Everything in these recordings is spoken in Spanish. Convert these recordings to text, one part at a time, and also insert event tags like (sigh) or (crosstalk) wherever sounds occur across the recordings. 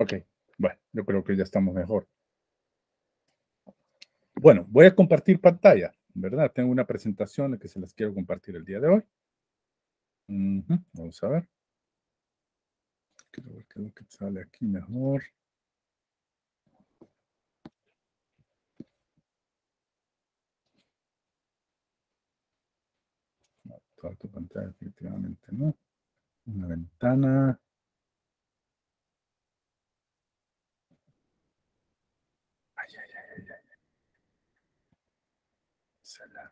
Ok, bueno, yo creo que ya estamos mejor. Bueno, voy a compartir pantalla, ¿verdad? Tengo una presentación que se las quiero compartir el día de hoy. vamos a ver. Quiero ver qué es lo que sale aquí mejor. No, toda tu pantalla, efectivamente, ¿no? Una ventana. la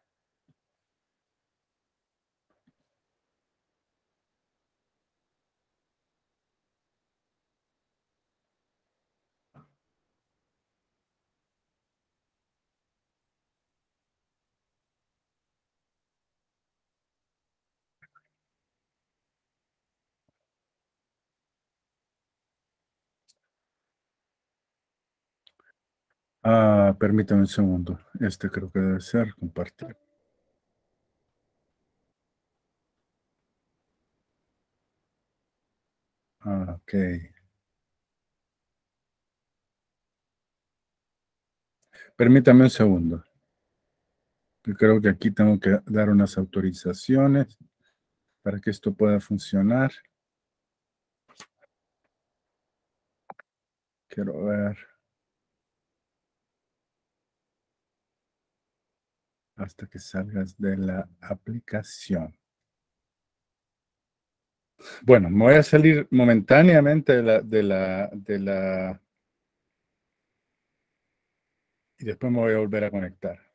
Ah, permítame un segundo. Este creo que debe ser compartir. Ah, ok. Permítame un segundo. Yo creo que aquí tengo que dar unas autorizaciones para que esto pueda funcionar. Quiero ver. hasta que salgas de la aplicación. Bueno, me voy a salir momentáneamente de la, de la, de la... Y después me voy a volver a conectar.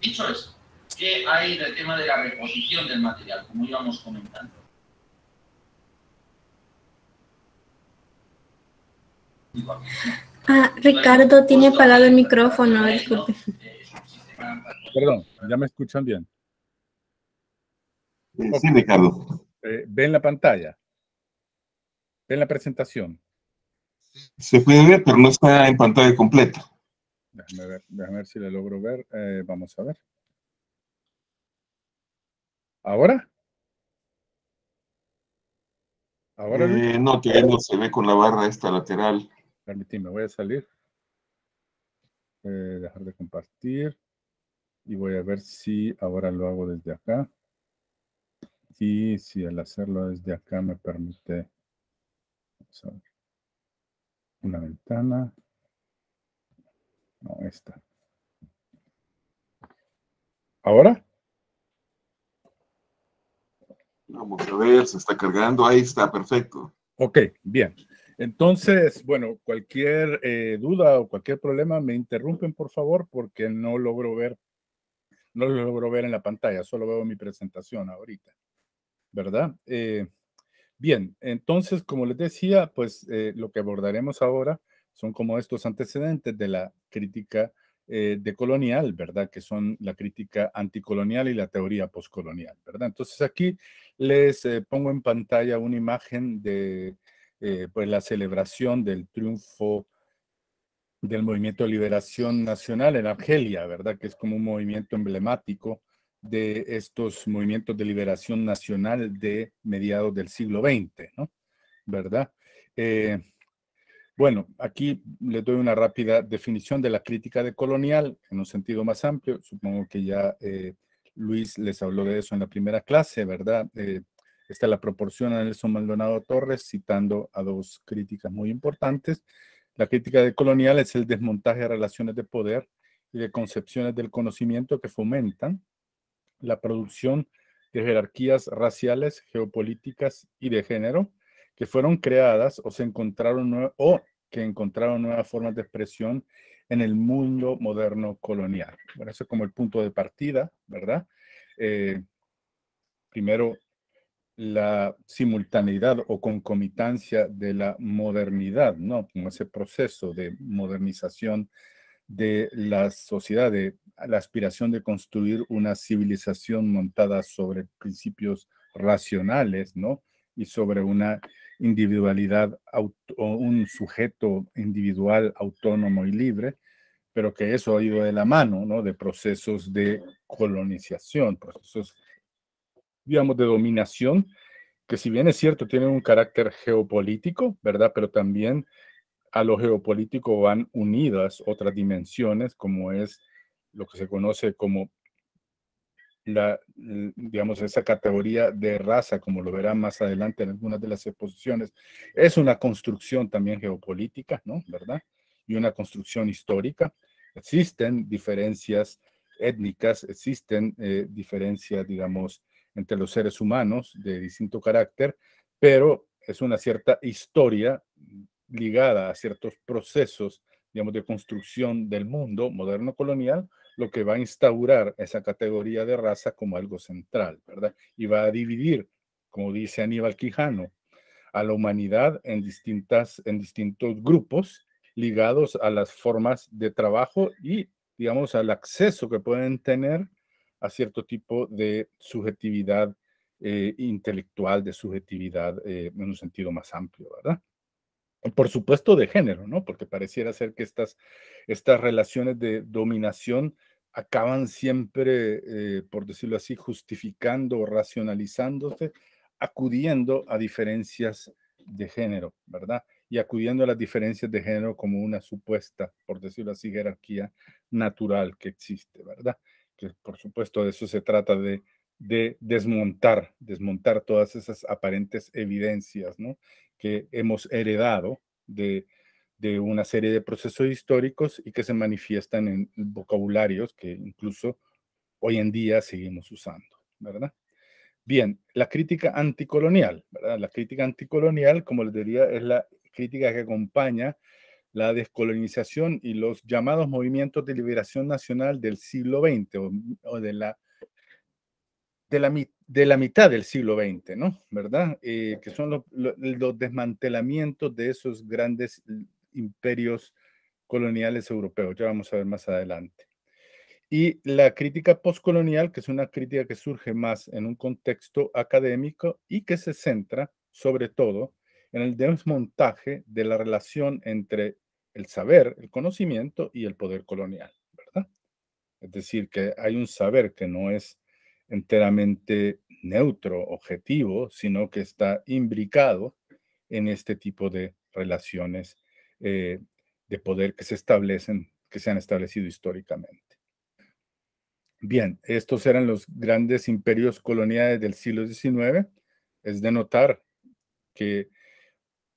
Dicho eso ¿qué em, hay del tema de la reposición del material, como íbamos comentando? Ah, Ricardo tiene apagado el micrófono, disculpe. Perdón, ¿ya me escuchan bien? Sí, Ricardo. Eh, ¿Ven la pantalla? ¿Ven la presentación? Se puede ver, pero no está en pantalla completa. Déjame ver, ver si le logro ver. Eh, vamos a ver. ¿Ahora? ¿Ahora? Eh, no, que no se ve con la barra esta lateral. Permitime, voy a salir. Eh, dejar de compartir. Y voy a ver si ahora lo hago desde acá. Y si al hacerlo desde acá me permite. Vamos a ver. Una ventana. No, está. ¿Ahora? Vamos a ver, se está cargando. Ahí está, perfecto. Ok, bien. Entonces, bueno, cualquier eh, duda o cualquier problema me interrumpen, por favor, porque no logro ver, no lo logro ver en la pantalla, solo veo mi presentación ahorita, ¿verdad? Eh, bien, entonces, como les decía, pues eh, lo que abordaremos ahora son como estos antecedentes de la crítica eh, decolonial, ¿verdad? Que son la crítica anticolonial y la teoría poscolonial, ¿verdad? Entonces aquí les eh, pongo en pantalla una imagen de eh, pues la celebración del triunfo del movimiento de liberación nacional en Argelia, ¿verdad? Que es como un movimiento emblemático de estos movimientos de liberación nacional de mediados del siglo XX, ¿no? ¿Verdad? Bueno, aquí les doy una rápida definición de la crítica de colonial en un sentido más amplio. Supongo que ya eh, Luis les habló de eso en la primera clase, ¿verdad? Eh, esta la proporciona Nelson Maldonado Torres citando a dos críticas muy importantes. La crítica de colonial es el desmontaje de relaciones de poder y de concepciones del conocimiento que fomentan la producción de jerarquías raciales, geopolíticas y de género, que fueron creadas o se encontraron o que encontraron nuevas formas de expresión en el mundo moderno colonial. Bueno, eso es como el punto de partida, ¿verdad? Eh, primero, la simultaneidad o concomitancia de la modernidad, ¿no? Como ese proceso de modernización de la sociedad, de la aspiración de construir una civilización montada sobre principios racionales, ¿no? y sobre una individualidad o un sujeto individual autónomo y libre, pero que eso ha ido de la mano ¿no? de procesos de colonización, procesos, digamos, de dominación, que si bien es cierto, tienen un carácter geopolítico, ¿verdad? Pero también a lo geopolítico van unidas otras dimensiones, como es lo que se conoce como la, digamos, esa categoría de raza, como lo verán más adelante en algunas de las exposiciones, es una construcción también geopolítica, ¿no? ¿Verdad? Y una construcción histórica. Existen diferencias étnicas, existen eh, diferencias, digamos, entre los seres humanos de distinto carácter, pero es una cierta historia ligada a ciertos procesos, digamos, de construcción del mundo moderno colonial lo que va a instaurar esa categoría de raza como algo central, ¿verdad? Y va a dividir, como dice Aníbal Quijano, a la humanidad en, distintas, en distintos grupos ligados a las formas de trabajo y, digamos, al acceso que pueden tener a cierto tipo de subjetividad eh, intelectual, de subjetividad eh, en un sentido más amplio, ¿verdad? por supuesto de género, ¿no? Porque pareciera ser que estas, estas relaciones de dominación acaban siempre, eh, por decirlo así, justificando o racionalizándose, acudiendo a diferencias de género, ¿verdad? Y acudiendo a las diferencias de género como una supuesta, por decirlo así, jerarquía natural que existe, ¿verdad? Que por supuesto de eso se trata de, de desmontar, desmontar todas esas aparentes evidencias, ¿no? que hemos heredado de, una serie de procesos históricos y que se manifiestan en vocabularios que incluso hoy en día seguimos usando, ¿verdad? Bien, la crítica anticolonial, ¿verdad? La crítica anticolonial, como les diría, es la crítica que acompaña la descolonización y los llamados movimientos de liberación nacional del siglo XX o de la de la, mitad del siglo XX, ¿no? ¿Verdad? Eh, que son los, los, desmantelamientos de esos grandes imperios coloniales europeos. Ya vamos a ver más adelante. Y la crítica postcolonial, que es una crítica que surge más en un contexto académico y que se centra sobre todo en el desmontaje de la relación entre el saber, el conocimiento y el poder colonial, ¿verdad? Es decir, que hay un saber que no es enteramente neutro, objetivo, sino que está imbricado en este tipo de relaciones eh, de poder que se establecen, que se han establecido históricamente. Bien, estos eran los grandes imperios coloniales del siglo XIX. Es de notar que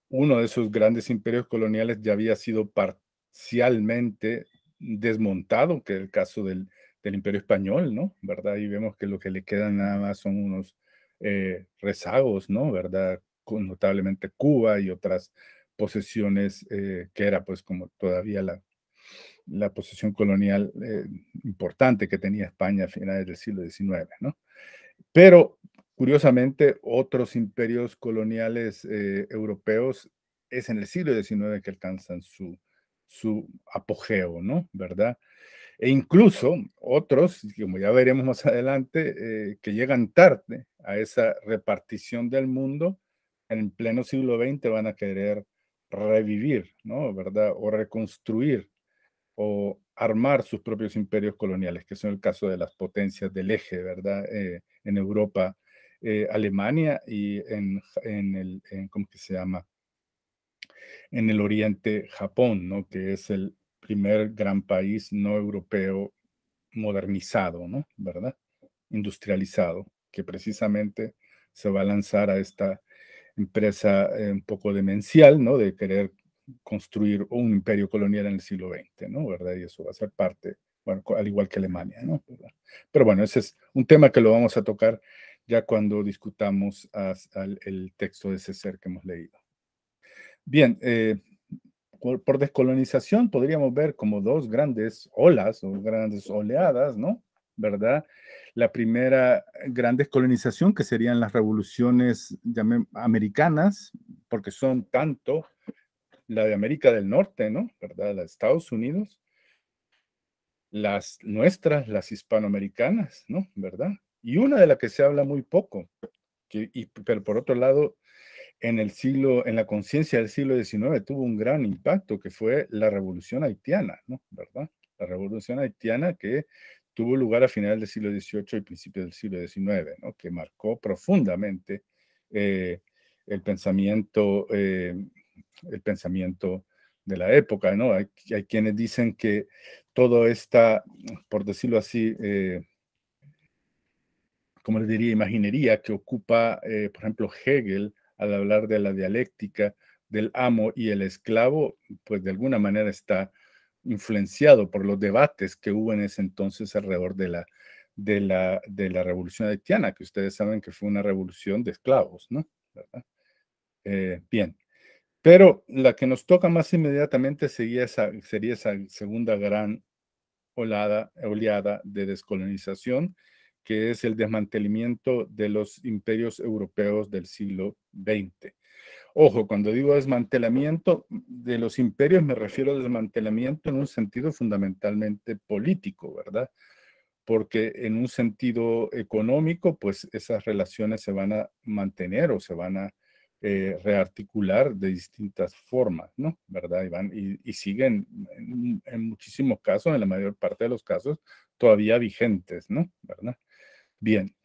uno de esos grandes imperios coloniales ya había sido parcialmente desmontado, que es el caso del del imperio español, ¿no? ¿Verdad? Y vemos que lo que le quedan nada más son unos eh, rezagos, ¿no? ¿Verdad? notablemente Cuba y otras posesiones eh, que era pues como todavía la, la posesión colonial eh, importante que tenía España a finales del siglo XIX, ¿no? Pero curiosamente otros imperios coloniales europeos es en el siglo XIX que alcanzan su, su apogeo, ¿no? ¿Verdad? e incluso otros, como ya veremos más adelante, eh, que llegan tarde a esa repartición del mundo en pleno siglo XX van a querer revivir, ¿no? ¿Verdad? O reconstruir o armar sus propios imperios coloniales, que son el caso de las potencias del eje, ¿verdad? Eh, en Europa, eh, Alemania y en, en el, ¿cómo que se llama? En el oriente, Japón, ¿no? Que es el primer gran país no europeo modernizado, ¿no? ¿Verdad? Industrializado, que precisamente se va a lanzar a esta empresa eh, un poco demencial, ¿no? De querer construir un imperio colonial en el siglo XX, ¿no? ¿Verdad? Y eso va a ser parte, bueno, al igual que Alemania, ¿no? Pero bueno, ese es un tema que lo vamos a tocar ya cuando discutamos el texto de ese ser que hemos leído. Bien, eh, por, descolonización podríamos ver como dos grandes olas, o grandes oleadas, ¿no? ¿Verdad? La primera gran descolonización que serían las revoluciones americanas, porque son tanto la de América del Norte, ¿no? ¿Verdad? La de Estados Unidos, las nuestras, las hispanoamericanas, ¿no? ¿Verdad? Y una de la que se habla muy poco, y, pero por otro lado, en el siglo, en la conciencia del siglo XIX tuvo un gran impacto que fue la revolución haitiana, ¿no? ¿Verdad? La revolución haitiana que tuvo lugar a finales del siglo XVIII y principios del siglo XIX, ¿no? Que marcó profundamente eh, el pensamiento, eh, el pensamiento de la época, ¿no? Hay, hay, quienes dicen que todo esta, por decirlo así, eh, como les diría, imaginería que ocupa, eh, por ejemplo, Hegel al hablar de la dialéctica del amo y el esclavo, pues de alguna manera está influenciado por los debates que hubo en ese entonces alrededor de la, de la, de la revolución haitiana, que ustedes saben que fue una revolución de esclavos, ¿no? Eh, bien, pero la que nos toca más inmediatamente sería esa, sería esa segunda gran olada, oleada de descolonización que es el desmantelamiento de los imperios europeos del siglo XX. Ojo, cuando digo desmantelamiento de los imperios, me refiero a desmantelamiento en un sentido fundamentalmente político, ¿verdad? Porque en un sentido económico, pues esas relaciones se van a mantener o se van a eh, rearticular de distintas formas, ¿no? ¿Verdad, Iván? Y, siguen en, en muchísimos casos, en la mayor parte de los casos, todavía vigentes, ¿no? ¿Verdad? Bien.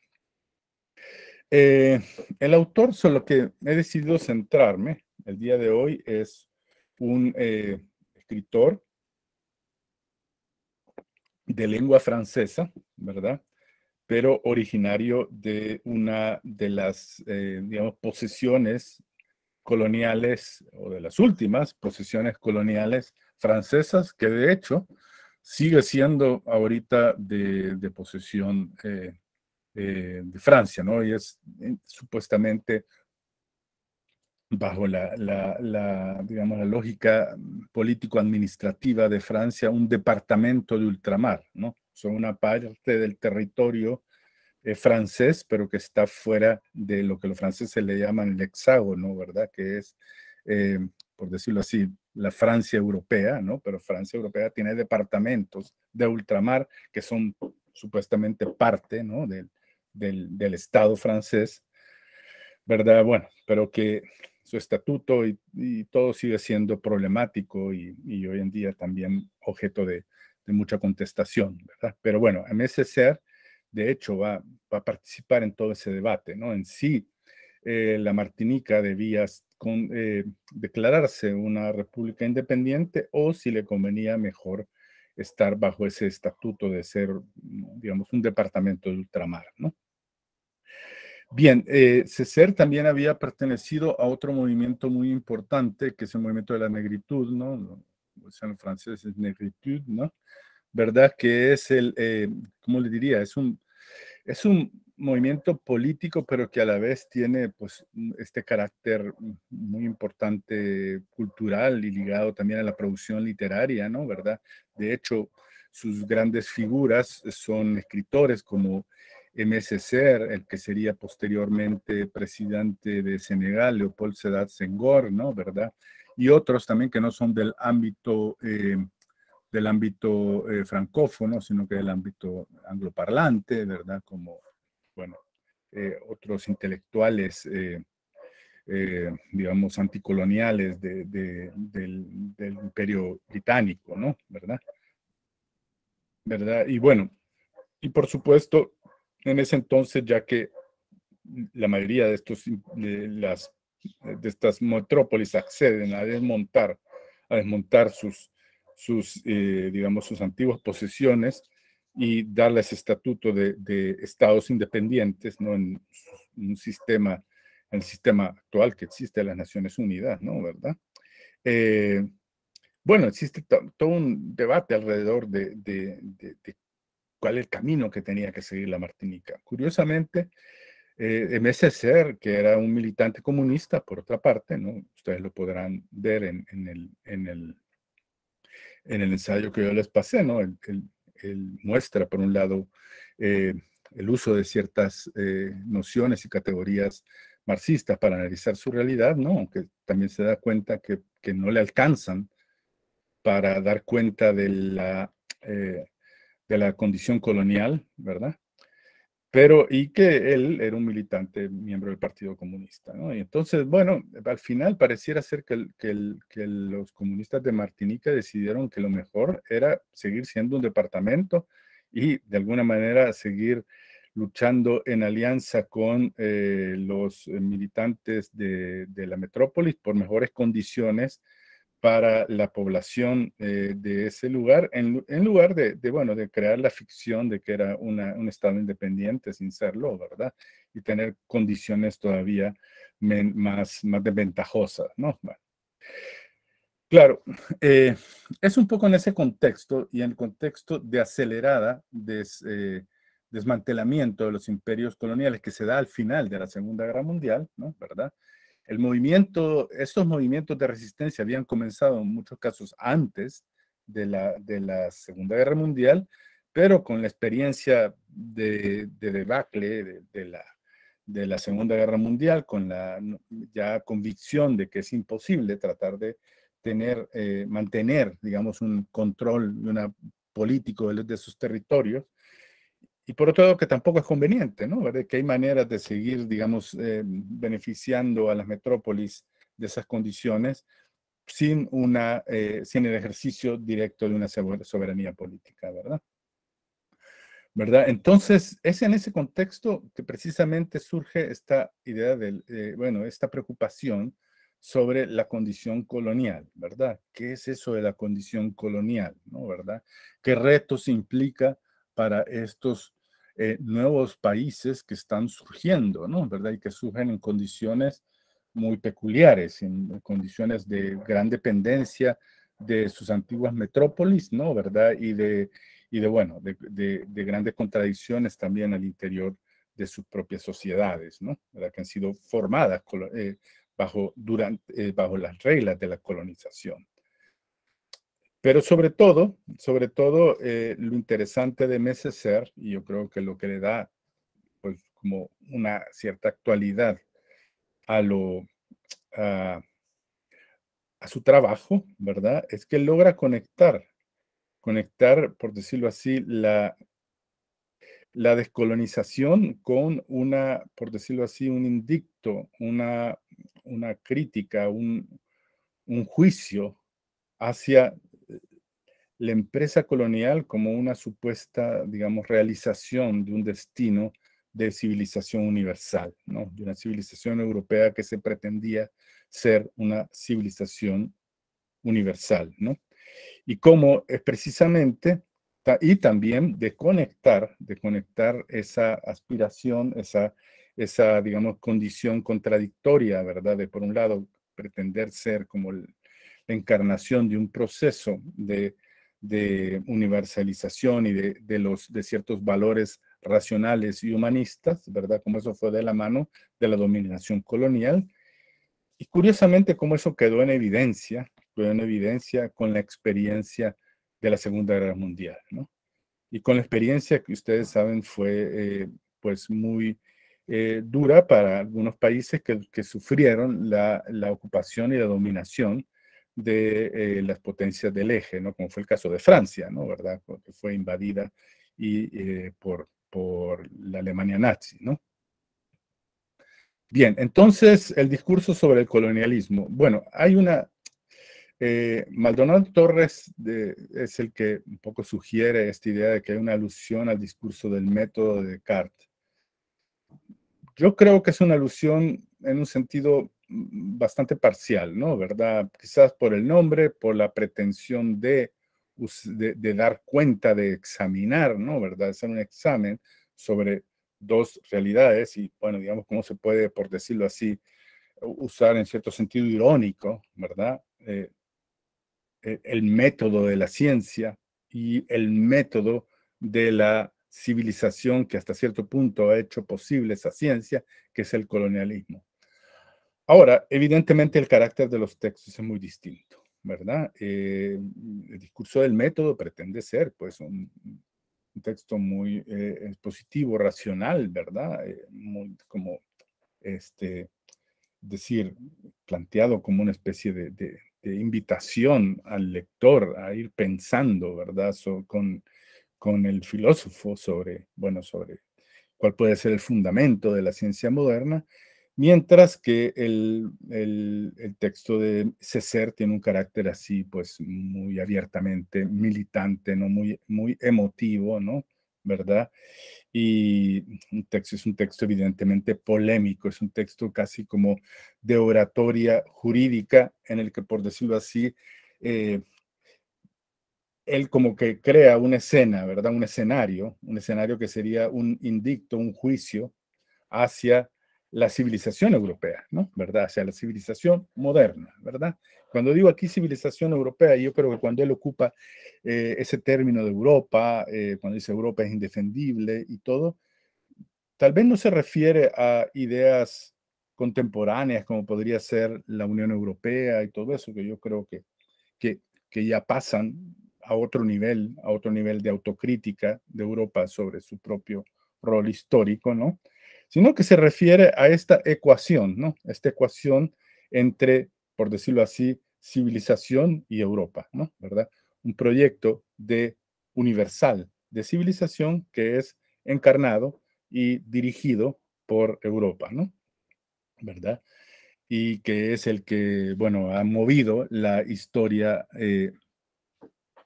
Eh, el autor sobre lo que he decidido centrarme el día de hoy es un eh, escritor de lengua francesa, ¿verdad? Pero originario de una de las, eh, digamos, posesiones coloniales o de las últimas posesiones coloniales francesas, que de hecho sigue siendo ahorita de, posesión eh, de Francia, ¿no? Y es eh, supuestamente bajo la, digamos, la lógica político-administrativa de Francia, un departamento de ultramar, ¿no? Son una parte del territorio eh, francés, pero que está fuera de lo que los franceses le llaman el hexágono, ¿verdad? Que es, por decirlo así, la Francia europea, ¿no? Pero Francia europea tiene departamentos de ultramar que son supuestamente parte, ¿no? Del, del, Estado francés, ¿verdad? Bueno, pero que su estatuto y, todo sigue siendo problemático y, hoy en día también objeto de, mucha contestación, ¿verdad? Pero bueno, MSCR, de hecho, va, a participar en todo ese debate, ¿no? En si eh, la Martinica debía eh, declararse una república independiente o si le convenía mejor estar bajo ese estatuto de ser, mm, digamos, un departamento de ultramar, ¿no? Bien, eh, César también había pertenecido a otro movimiento muy importante, que es el movimiento de la negritud, ¿no? O sea, en francés es negritud, ¿no? ¿Verdad? Que es el, eh, ¿cómo le diría? Es un, es un movimiento político, pero que a la vez tiene pues, este carácter muy importante cultural y ligado también a la producción literaria, ¿no? ¿Verdad? De hecho, sus grandes figuras son escritores como Ser, el que sería posteriormente presidente de Senegal, Leopold Sedat Senghor, ¿no? ¿Verdad? Y otros también que no son del ámbito, eh, del ámbito eh, francófono, sino que del ámbito angloparlante, ¿verdad? Como bueno, eh, otros intelectuales, eh, eh, digamos, anticoloniales del, imperio británico, ¿no? ¿Verdad? ¿Verdad? Y bueno, y por supuesto, en ese entonces, ya que la mayoría de, estos, las, de estas metrópolis acceden a desmontar, a desmontar sus, sus digamos, sus antiguas posesiones, y darles estatuto de, estados independientes, ¿no? En un sistema, en el sistema actual que existe en las Naciones Unidas, ¿no? ¿Verdad? Eh, bueno, existe todo un debate alrededor de, cuál es el camino que tenía que seguir la Martinica. Curiosamente, eh, MSCR, que era un militante comunista, por otra parte, ¿no? ustedes lo podrán ver en, el, en, el, en el, ensayo que yo les pasé, ¿no? El, muestra, por un lado, eh, el uso de ciertas eh, nociones y categorías marxistas para analizar su realidad, ¿no? aunque también se da cuenta que, no le alcanzan para dar cuenta de la, eh, de la condición colonial, ¿verdad? pero y que él era un militante miembro del Partido Comunista. Y entonces, bueno, al final pareciera ser que, los comunistas de Martinica decidieron que lo mejor era seguir siendo un departamento y de alguna manera seguir luchando en alianza con eh, los eh, militantes de, la metrópolis por mejores condiciones para la población eh, de ese lugar, en, lugar de, bueno, de crear la ficción de que era un Estado independiente sin serlo, ¿verdad? Y tener condiciones todavía más, más desventajosas, ¿no? Claro, eh, es un poco en ese contexto y en el contexto de acelerada eh, desmantelamiento de los imperios coloniales que se da al final de la Segunda Guerra Mundial, ¿no? ¿Verdad? El movimiento, estos movimientos de resistencia habían comenzado en muchos casos antes de la, de la Segunda Guerra Mundial, pero con la experiencia de, de debacle de, la, de la Segunda Guerra Mundial, con la ya convicción de que es imposible tratar de tener, eh, mantener, digamos, un control una, político de, de sus territorios, y por otro lado, que tampoco es conveniente, ¿no? ¿Verdad? Que hay maneras de seguir, digamos, eh, beneficiando a las metrópolis de esas condiciones sin, una, eh, sin el ejercicio directo de una soberanía política, ¿verdad? ¿Verdad? Entonces, es en ese contexto que precisamente surge esta idea del, eh, bueno, esta preocupación sobre la condición colonial, ¿verdad? ¿Qué es eso de la condición colonial, ¿no? ¿Verdad? ¿Qué retos implica? para estos eh, nuevos países que están surgiendo, ¿no? ¿Verdad? Y que surgen en condiciones muy peculiares, en condiciones de gran dependencia de sus antiguas metrópolis, ¿no? ¿Verdad? Y de, y de bueno, de, grandes contradicciones también al interior de sus propias sociedades, ¿no? ¿Verdad? Que han sido formadas eh, bajo, durante, eh, bajo las reglas de la colonización. Pero sobre todo, sobre todo, eh, lo interesante de Messeser, y yo creo que lo que le da, pues, como una cierta actualidad a lo... A, su trabajo, ¿verdad? Es que logra conectar, conectar, por decirlo así, la, la descolonización con una, por decirlo así, un indicto, una, una crítica, un, un juicio hacia la empresa colonial como una supuesta, digamos, realización de un destino de civilización universal, ¿no? de una civilización europea que se pretendía ser una civilización universal. ¿no? Y cómo es eh, precisamente, y también de conectar, de conectar esa aspiración, esa, esa digamos, condición contradictoria, ¿verdad? De por un lado pretender ser como la encarnación de un proceso de de universalización y de, los, de ciertos valores racionales y humanistas, ¿verdad? Como eso fue de la mano de la dominación colonial. Y curiosamente, como eso quedó en evidencia, quedó en evidencia con la experiencia de la Segunda Guerra Mundial, ¿no? Y con la experiencia que ustedes saben fue, eh, pues, muy eh, dura para algunos países que, sufrieron la ocupación y la dominación de eh, las potencias del eje, ¿no? Como fue el caso de Francia, ¿no? ¿Verdad? fue invadida y, eh, por, por la Alemania nazi, ¿no? Bien, entonces el discurso sobre el colonialismo. Bueno, hay una... Eh, Maldonado Torres es el que un poco sugiere esta idea de que hay una alusión al discurso del método de Descartes. Yo creo que es una alusión en un sentido Mm, bastante parcial, ¿no? ¿Verdad? Quizás por el nombre, por la pretensión de, dar cuenta, de examinar, ¿no? ¿Verdad? Hacer un examen sobre dos realidades y, bueno, digamos, cómo se puede, por decirlo así, usar en cierto sentido irónico, ¿verdad? Eh, e-, el método de la ciencia y el método de la civilización que hasta cierto punto ha hecho posible esa ciencia, que es el colonialismo. Ahora, evidentemente el carácter de los textos es muy distinto, ¿verdad? Eh, el discurso del método pretende ser, pues, un, texto muy eh, expositivo, racional, ¿verdad? Eh, muy como, este, decir, planteado como una especie de, invitación al lector a ir pensando, ¿verdad? con, con el filósofo sobre, bueno, sobre cuál puede ser el fundamento de la ciencia moderna mientras que el, texto de César tiene un carácter así, pues muy abiertamente militante, ¿no? muy, muy emotivo, ¿no? ¿verdad? Y un texto es un texto evidentemente polémico, es un texto casi como de oratoria jurídica en el que, por decirlo así, eh, él como que crea una escena, ¿verdad? Un escenario, un escenario que sería un indicto, un juicio hacia la civilización europea, ¿no? ¿Verdad? O sea, la civilización moderna, ¿verdad? Cuando digo aquí civilización europea, yo creo que cuando él ocupa eh, ese término de Europa, eh, cuando dice Europa es indefendible y todo, tal vez no se refiere a ideas contemporáneas como podría ser la Unión Europea y todo eso, que yo creo que, que, que ya pasan a otro nivel, a otro nivel de autocrítica de Europa sobre su propio rol histórico, ¿no? sino que se refiere a esta ecuación, ¿no? Esta ecuación entre, por decirlo así, civilización y Europa, ¿no? ¿Verdad? Un proyecto de universal de civilización que es encarnado y dirigido por Europa, ¿no? ¿Verdad? Y que es el que, bueno, ha movido la historia eh,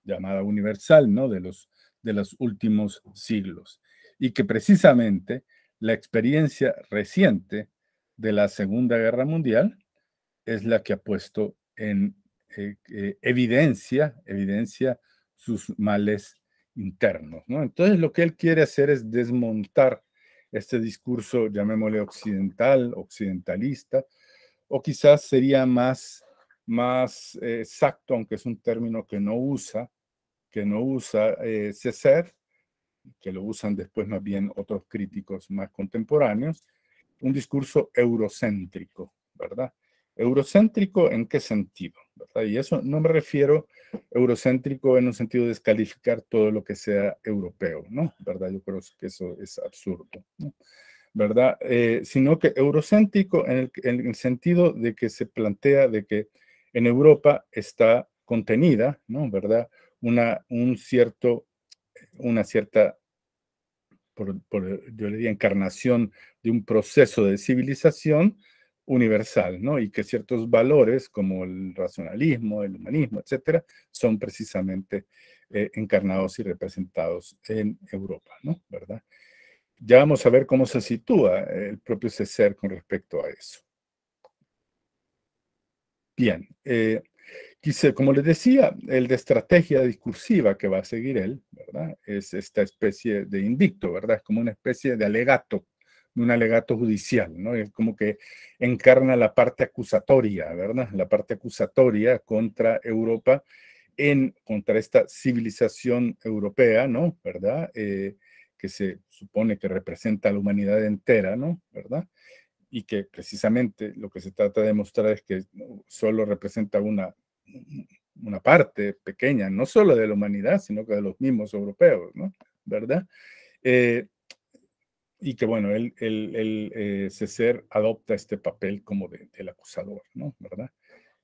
llamada universal, ¿no? De los, de los últimos siglos. Y que precisamente la experiencia reciente de la Segunda Guerra Mundial es la que ha puesto en eh, eh, evidencia, evidencia sus males internos. ¿no? Entonces lo que él quiere hacer es desmontar este discurso, llamémosle occidental, occidentalista, o quizás sería más, más eh, exacto, aunque es un término que no usa, que no usa César, que lo usan después más bien otros críticos más contemporáneos, un discurso eurocéntrico, ¿verdad? Eurocéntrico en qué sentido, Y eso no me refiero eurocéntrico en un sentido de descalificar todo lo que sea europeo, ¿no? ¿Verdad? Yo creo que eso es absurdo, ¿verdad? Eh, sino que eurocéntrico en el, sentido de que se plantea de que en Europa está contenida, ¿no? ¿Verdad? Una, un cierto una cierta, yo le diría, encarnación de un proceso de civilización universal, ¿no? Y que ciertos valores como el racionalismo, el humanismo, etcétera, son precisamente eh, encarnados y representados en Europa, ¿no? ¿Verdad? Ya vamos a ver cómo se sitúa el propio César con respecto a eso. Bien, eh, Quise, como les decía, el de estrategia discursiva que va a seguir él, ¿verdad? Es esta especie de indicto, ¿verdad? Es como una especie de alegato, un alegato judicial, ¿no? Es como que encarna la parte acusatoria, ¿verdad? La parte acusatoria contra Europa en contra esta civilización europea, ¿no? ¿Verdad? Eh, que se supone que representa a la humanidad entera, ¿no? ¿Verdad? y que precisamente lo que se trata de mostrar es que solo representa una, una parte pequeña, no solo de la humanidad, sino que de los mismos europeos, ¿no? ¿Verdad? Eh, y que, bueno, el, el, César adopta este papel como del acusador, ¿no? ¿Verdad?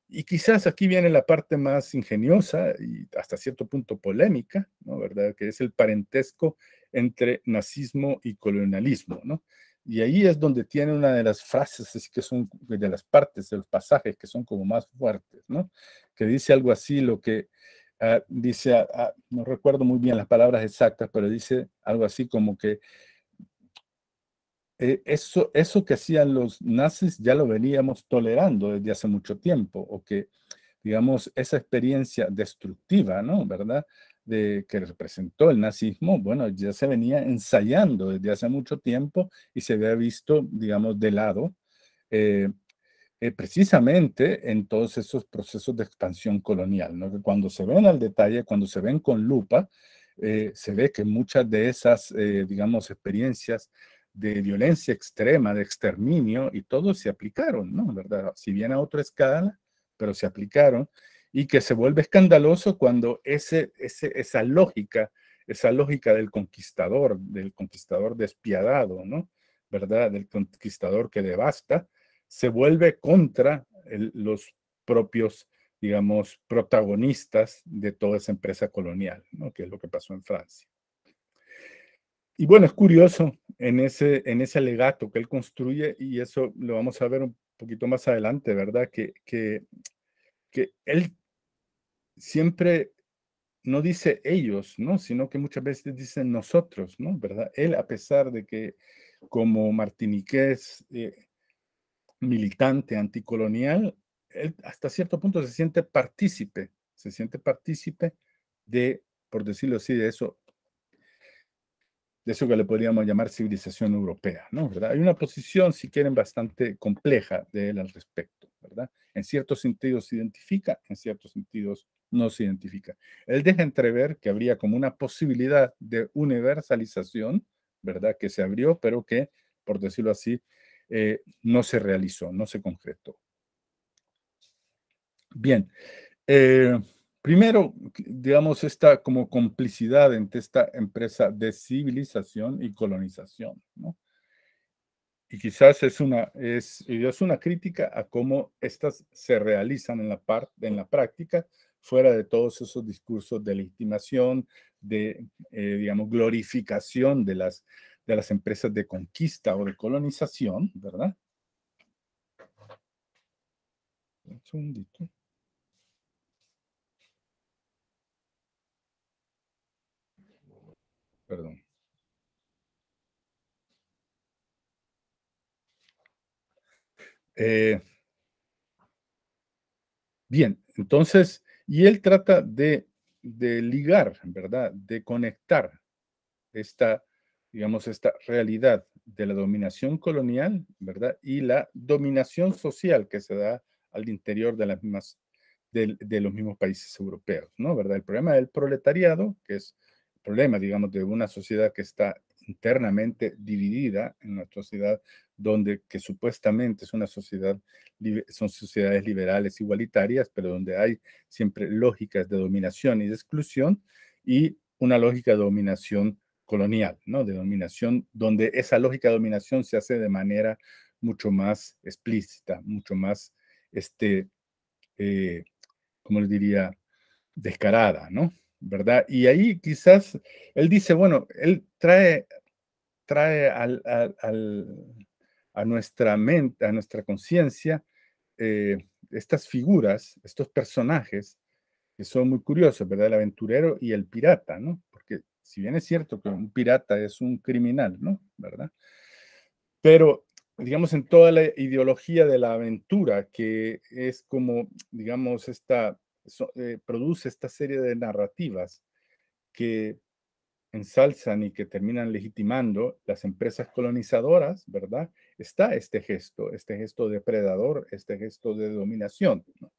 Y quizás aquí viene la parte más ingeniosa y hasta cierto punto polémica, ¿no? ¿Verdad? Que es el parentesco entre nazismo y colonialismo, ¿no? Y ahí es donde tiene una de las frases que son, de las partes, de los pasajes que son como más fuertes, ¿no? Que dice algo así, lo que ah, dice, ah, ah, no recuerdo muy bien las palabras exactas, pero dice algo así como que eh, eso, eso que hacían los nazis ya lo veníamos tolerando desde hace mucho tiempo, o que digamos, esa experiencia destructiva, ¿no? ¿Verdad? De, que representó el nazismo, bueno, ya se venía ensayando desde hace mucho tiempo y se había visto, digamos, de lado. Eh, eh, precisamente en todos esos procesos de expansión colonial, ¿no? que cuando se ven al detalle, cuando se ven con lupa, eh, se ve que muchas de esas, digamos, experiencias de violencia extrema, de exterminio y todo se aplicaron, ¿no? ¿Verdad? Si bien a otra escala, pero se aplicaron, y que se vuelve escandaloso cuando ese, esa lógica, esa lógica del conquistador, del conquistador despiadado, ¿no? ¿Verdad? Del conquistador que devasta, se vuelve contra los propios, digamos, protagonistas de toda esa empresa colonial, ¿no? Que es lo que pasó en Francia. Y bueno, es curioso en ese, en ese legato que él construye, y eso lo vamos a ver un poquito más adelante, ¿verdad? Que, que, que él siempre no dice ellos, ¿no? Sino que muchas veces dicen nosotros, ¿no? ¿Verdad? Él, a pesar de que como martiniqués eh, militante anticolonial, él hasta cierto punto se siente partícipe, se siente partícipe de, por decirlo así, de eso, eso que le podríamos llamar civilización europea, ¿no? Hay una posición, si quieren, bastante compleja de él al respecto, ¿verdad? En ciertos sentidos se identifica, en ciertos sentidos no se identifica. Él deja entrever que habría como una posibilidad de universalización, ¿verdad? Que se abrió, pero que, por decirlo así, eh, no se realizó, no se concretó. Bien. Eh, Primero, digamos, esta como complicidad entre esta empresa de civilización y colonización, ¿no? Y quizás es una, es, es una crítica a cómo estas se realizan en la, en la práctica, fuera de todos esos discursos de legitimación, de, eh, digamos, glorificación de las, de las empresas de conquista o de colonización, ¿verdad? Un segundito. Perdón. Eh, bien, entonces, y él trata de, ligar, ¿verdad? De conectar esta, digamos, esta realidad de la dominación colonial, ¿verdad? Y la dominación social que se da al interior de, las mismas, de, de, los mismos países europeos, ¿no? ¿Verdad? El problema del proletariado, que es problema, digamos, de una sociedad que está internamente dividida en una sociedad donde que supuestamente es una sociedad son sociedades liberales igualitarias pero donde hay siempre lógicas de dominación y de exclusión y una lógica de dominación colonial no de dominación donde esa lógica de dominación se hace de manera mucho más explícita mucho más este eh, como les diría descarada no ¿verdad? Y ahí quizás él dice, bueno, él trae, trae a nuestra mente, a nuestra conciencia, eh, estas figuras, estos personajes que son muy curiosos, ¿verdad? El aventurero y el pirata, ¿no? Porque si bien es cierto que un pirata es un criminal, ¿no? ¿Verdad? Pero, digamos, en toda la ideología de la aventura, que es como, digamos, esta eh, produce esta serie de narrativas que ensalzan y que terminan legitimando las empresas colonizadoras, ¿verdad? Está este gesto, este gesto depredador, este gesto de dominación. ¿no?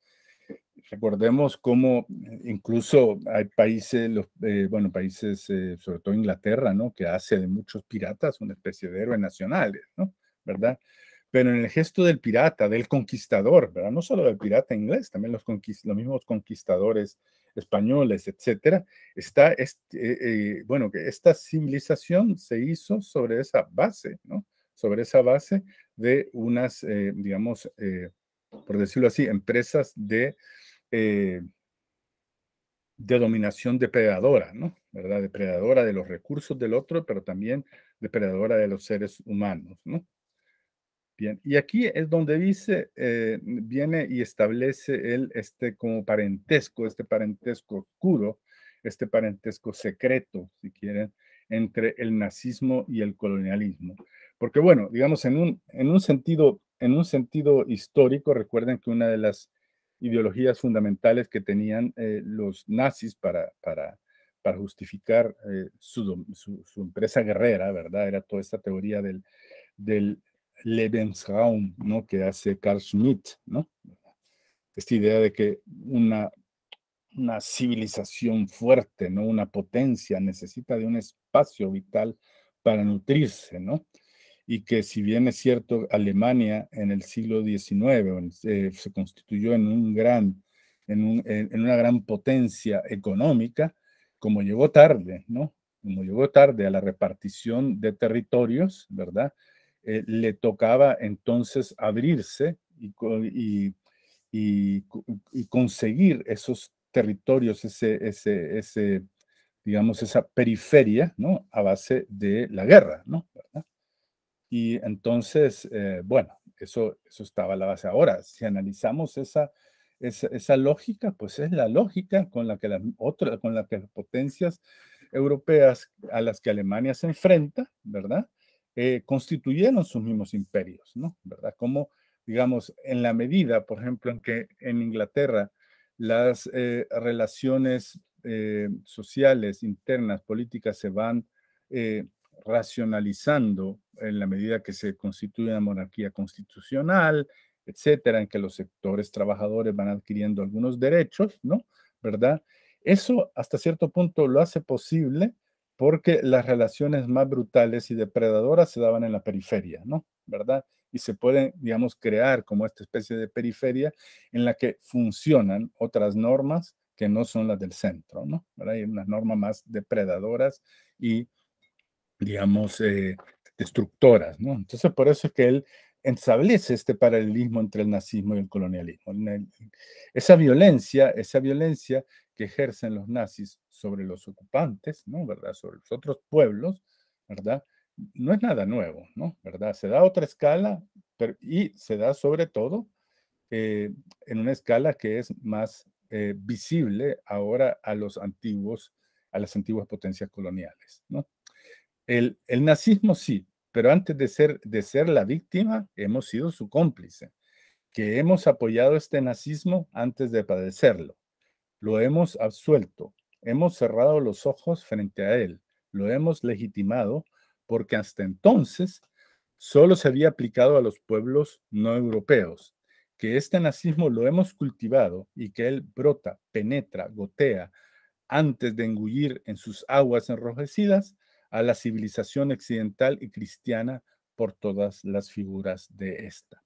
Recordemos cómo eh, incluso hay países, los, eh, bueno, países, sobre todo Inglaterra, ¿no? Que hace de muchos piratas una especie de héroes nacionales, ¿no? ¿Verdad? pero en el gesto del pirata, del conquistador, ¿verdad? No solo del pirata inglés, también los, mismos conquistadores españoles, etcétera, está, este, eh, eh, bueno, que esta civilización se hizo sobre esa base, ¿no? Sobre esa base de unas, eh, digamos, por decirlo así, empresas de, de dominación depredadora, ¿no? ¿Verdad? Depredadora de los recursos del otro, pero también depredadora de los seres humanos, ¿no? y aquí es donde dice, eh, viene y establece él este como parentesco, este parentesco oscuro, este parentesco secreto, si quieren, entre el nazismo y el colonialismo. Porque bueno, digamos, en un, en un, sentido, en un sentido histórico, recuerden que una de las ideologías fundamentales que tenían eh, los nazis para, para, para justificar eh, su, empresa guerrera, ¿verdad? Era toda esta teoría del, del, Lebensraum, ¿no? que hace Carl Schmitt, ¿no? Esta idea de que una, una civilización fuerte, ¿no? Una potencia necesita de un espacio vital para nutrirse, ¿no? Y que si bien es cierto, Alemania en el siglo XIX eh, se constituyó en, un gran, en una gran potencia económica, como llegó tarde, ¿no? Como llegó tarde a la repartición de territorios, ¿verdad? Eh, le tocaba entonces abrirse y, conseguir esos territorios, ese, ese, digamos, esa periferia, ¿no? A base de la guerra, ¿no? Y entonces, eh, bueno, eso, eso estaba la base. Ahora, si analizamos esa, esa, lógica, pues es la lógica con la que las con la que las potencias europeas a las que Alemania se enfrenta, ¿verdad? Eh, constituyeron sus mismos imperios, ¿no? ¿Verdad? Como, digamos, en la medida, por ejemplo, en que en Inglaterra las eh, relaciones eh, sociales, internas, políticas se van racionalizando en la medida que se constituye una monarquía constitucional, etcétera, en que los sectores trabajadores van adquiriendo algunos derechos, ¿no? ¿Verdad? Eso hasta cierto punto lo hace posible porque las relaciones más brutales y depredadoras se daban en la periferia, ¿no? ¿Verdad? Y se pueden, digamos, crear como esta especie de periferia en la que funcionan otras normas que no son las del centro, ¿no? Hay unas normas más depredadoras y, digamos, eh, destructoras, ¿no? Entonces, por eso es que él establece este paralelismo entre el nazismo y el colonialismo. Esa violencia, esa violencia ejercen los nazis sobre los ocupantes, ¿no? ¿Verdad? Sobre los otros pueblos, ¿verdad? No es nada nuevo, ¿no? ¿Verdad? Se da otra escala y se da sobre todo eh, en una escala que es más eh, visible ahora a los antiguos, a las antiguas potencias coloniales, ¿no? El, el nazismo sí, pero antes de ser, de ser la víctima, hemos sido su cómplice, que hemos apoyado este nazismo antes de padecerlo lo hemos absuelto, hemos cerrado los ojos frente a él, lo hemos legitimado, porque hasta entonces solo se había aplicado a los pueblos no europeos, que este nazismo lo hemos cultivado y que él brota, penetra, gotea, antes de engullir en sus aguas enrojecidas a la civilización occidental y cristiana por todas las figuras de esta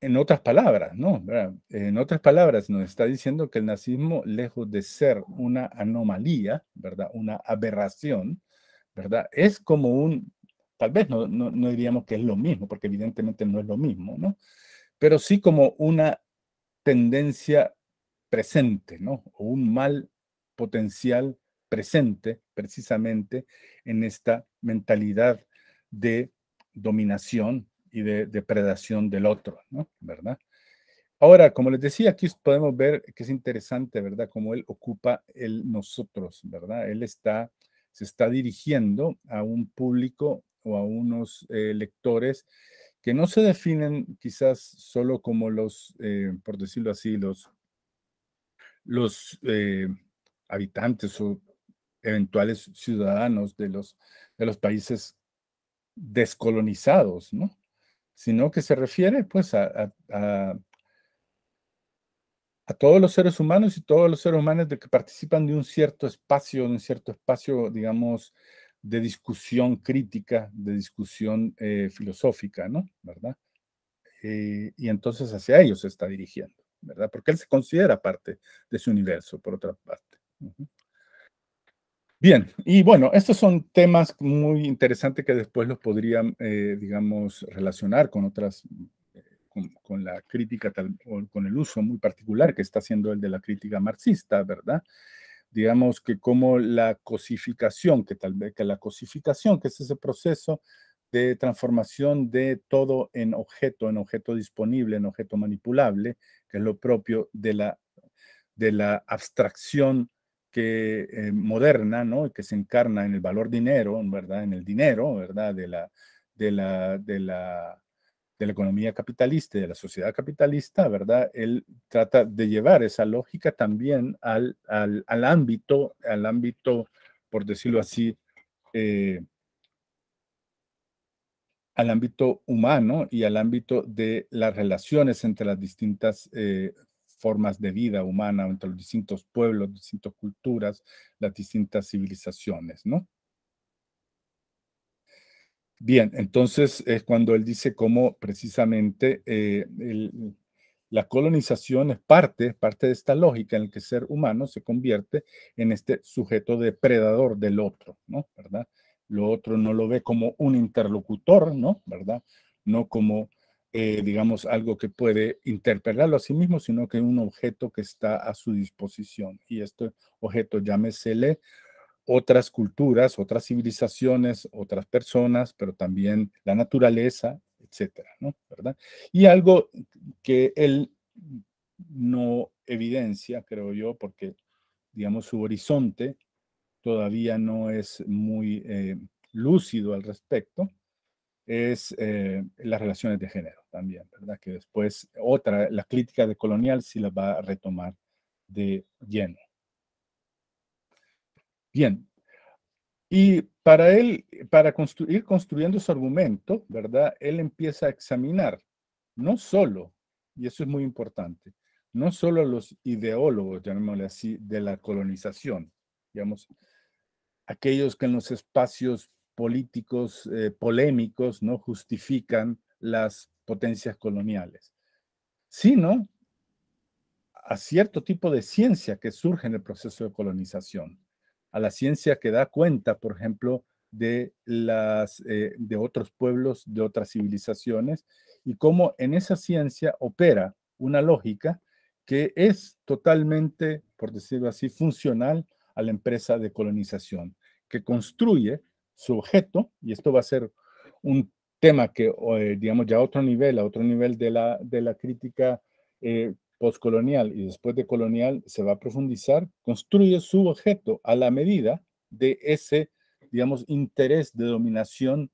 en otras palabras, ¿no? En otras palabras, nos está diciendo que el nazismo, lejos de ser una anomalía, ¿verdad? Una aberración, ¿verdad? Es como un, tal vez no, no, diríamos que es lo mismo, porque evidentemente no es lo mismo, ¿no? Pero sí como una tendencia presente, ¿no? O un mal potencial presente precisamente en esta mentalidad de dominación, y de depredación del otro, ¿no? ¿Verdad? Ahora, como les decía, aquí podemos ver que es interesante, ¿verdad? Cómo él ocupa el nosotros, ¿verdad? Él está, se está dirigiendo a un público o a unos eh, lectores que no se definen quizás solo como los, eh, por decirlo así, los, los eh, habitantes o eventuales ciudadanos de los, de los países descolonizados, ¿no? sino que se refiere pues a, a, todos los seres humanos y todos los seres humanos de que participan de un cierto espacio, de un cierto espacio, digamos, de discusión crítica, de discusión eh, filosófica, ¿no? ¿Verdad? Eh, y entonces hacia ellos se está dirigiendo, ¿verdad? Porque él se considera parte de su universo, por otra parte. Bien, y bueno, estos son temas muy interesantes que después los podrían, eh, digamos, relacionar con otras, con, la crítica o con el uso muy particular que está haciendo el de la crítica marxista, ¿verdad? Digamos que como la cosificación, que tal vez que la cosificación, que es ese proceso de transformación de todo en objeto, en objeto disponible, en objeto manipulable, que es lo propio de la, de la abstracción que eh, moderna, ¿no? Que se encarna en el valor dinero, ¿verdad? En el dinero, ¿verdad? De la, de la, de la, de la economía capitalista y de la sociedad capitalista, ¿verdad? Él trata de llevar esa lógica también al, al, al ámbito, al ámbito, por decirlo así, eh, al ámbito humano y al ámbito de las relaciones entre las distintas eh, formas de vida humana entre los distintos pueblos, distintas culturas, las distintas civilizaciones, ¿no? Bien, entonces es cuando él dice cómo precisamente eh, la colonización es parte, parte de esta lógica en la que el ser humano se convierte en este sujeto depredador del otro, ¿no? ¿Verdad? Lo otro no lo ve como un interlocutor, ¿no? ¿Verdad? No como eh, digamos, algo que puede interpelarlo a sí mismo, sino que un objeto que está a su disposición. Y este objeto, llámesele otras culturas, otras civilizaciones, otras personas, pero también la naturaleza, etcétera, Y algo que él no evidencia, creo yo, porque, digamos, su horizonte todavía no es muy eh, lúcido al respecto, es eh, las relaciones de género también, ¿verdad? Que después otra, la crítica de colonial sí la va a retomar de lleno. Bien, y para él, para construir ir construyendo su argumento, ¿verdad? Él empieza a examinar, no solo, y eso es muy importante, no solo los ideólogos, llamémosle así, de la colonización, digamos, aquellos que en los espacios políticos eh, polémicos no justifican las potencias coloniales, sino a cierto tipo de ciencia que surge en el proceso de colonización, a la ciencia que da cuenta, por ejemplo, de, las, eh, de otros pueblos, de otras civilizaciones, y cómo en esa ciencia opera una lógica que es totalmente, por decirlo así, funcional a la empresa de colonización, que construye su objeto, y esto va a ser un tema que, eh, digamos, ya a otro nivel, a otro nivel de la, de la crítica eh, postcolonial y después de colonial, se va a profundizar, construye su objeto a la medida de ese, digamos, interés de dominación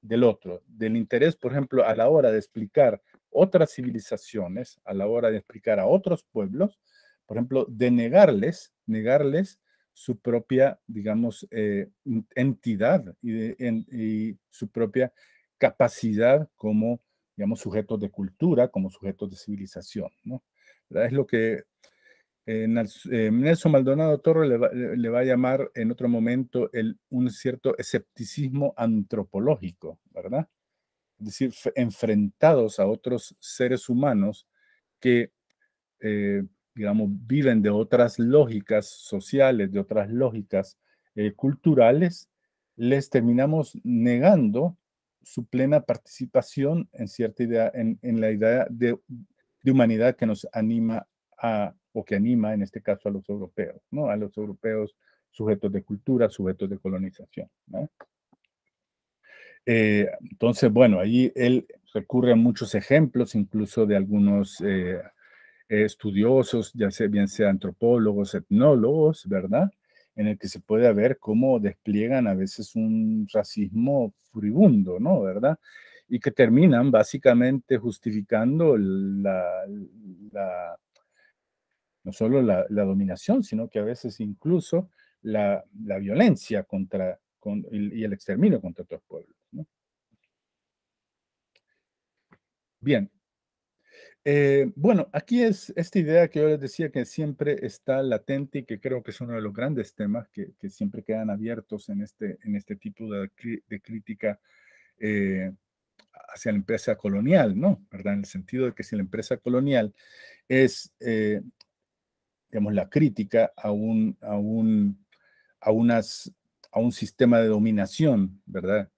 del otro, del interés, por ejemplo, a la hora de explicar otras civilizaciones, a la hora de explicar a otros pueblos, por ejemplo, de negarles, negarles su propia, digamos, eh, entidad y, su propia capacidad como, digamos, sujetos de cultura, como sujetos de civilización, ¿no? Es lo que eh, eh, Nelson Maldonado Torre le va, a llamar en otro momento el, un cierto escepticismo antropológico, ¿verdad? Es decir, enfrentados a otros seres humanos que digamos, viven de otras lógicas sociales, de otras lógicas eh, culturales, les terminamos negando su plena participación en cierta idea, en, la idea de, humanidad que nos anima a, o que anima en este caso a los europeos, ¿no? A los europeos sujetos de cultura, sujetos de colonización, eh, entonces, bueno, allí él recurre a muchos ejemplos, incluso de algunos eh, eh, estudiosos, ya sea, bien sea antropólogos, etnólogos, ¿verdad? En el que se puede ver cómo despliegan a veces un racismo furibundo, ¿no? ¿Verdad? Y que terminan básicamente justificando la, no solo la, dominación, sino que a veces incluso la, violencia contra y el exterminio contra otros pueblos. ¿no? Bien, eh, bueno, aquí es esta idea que yo les decía que siempre está latente y que creo que es uno de los grandes temas que, siempre quedan abiertos en este, en este tipo de, crítica eh, hacia la empresa colonial, ¿no? ¿Verdad? En el sentido de que si la empresa colonial es, eh, digamos, la crítica a un, a a unas, a un sistema de dominación, ¿verdad?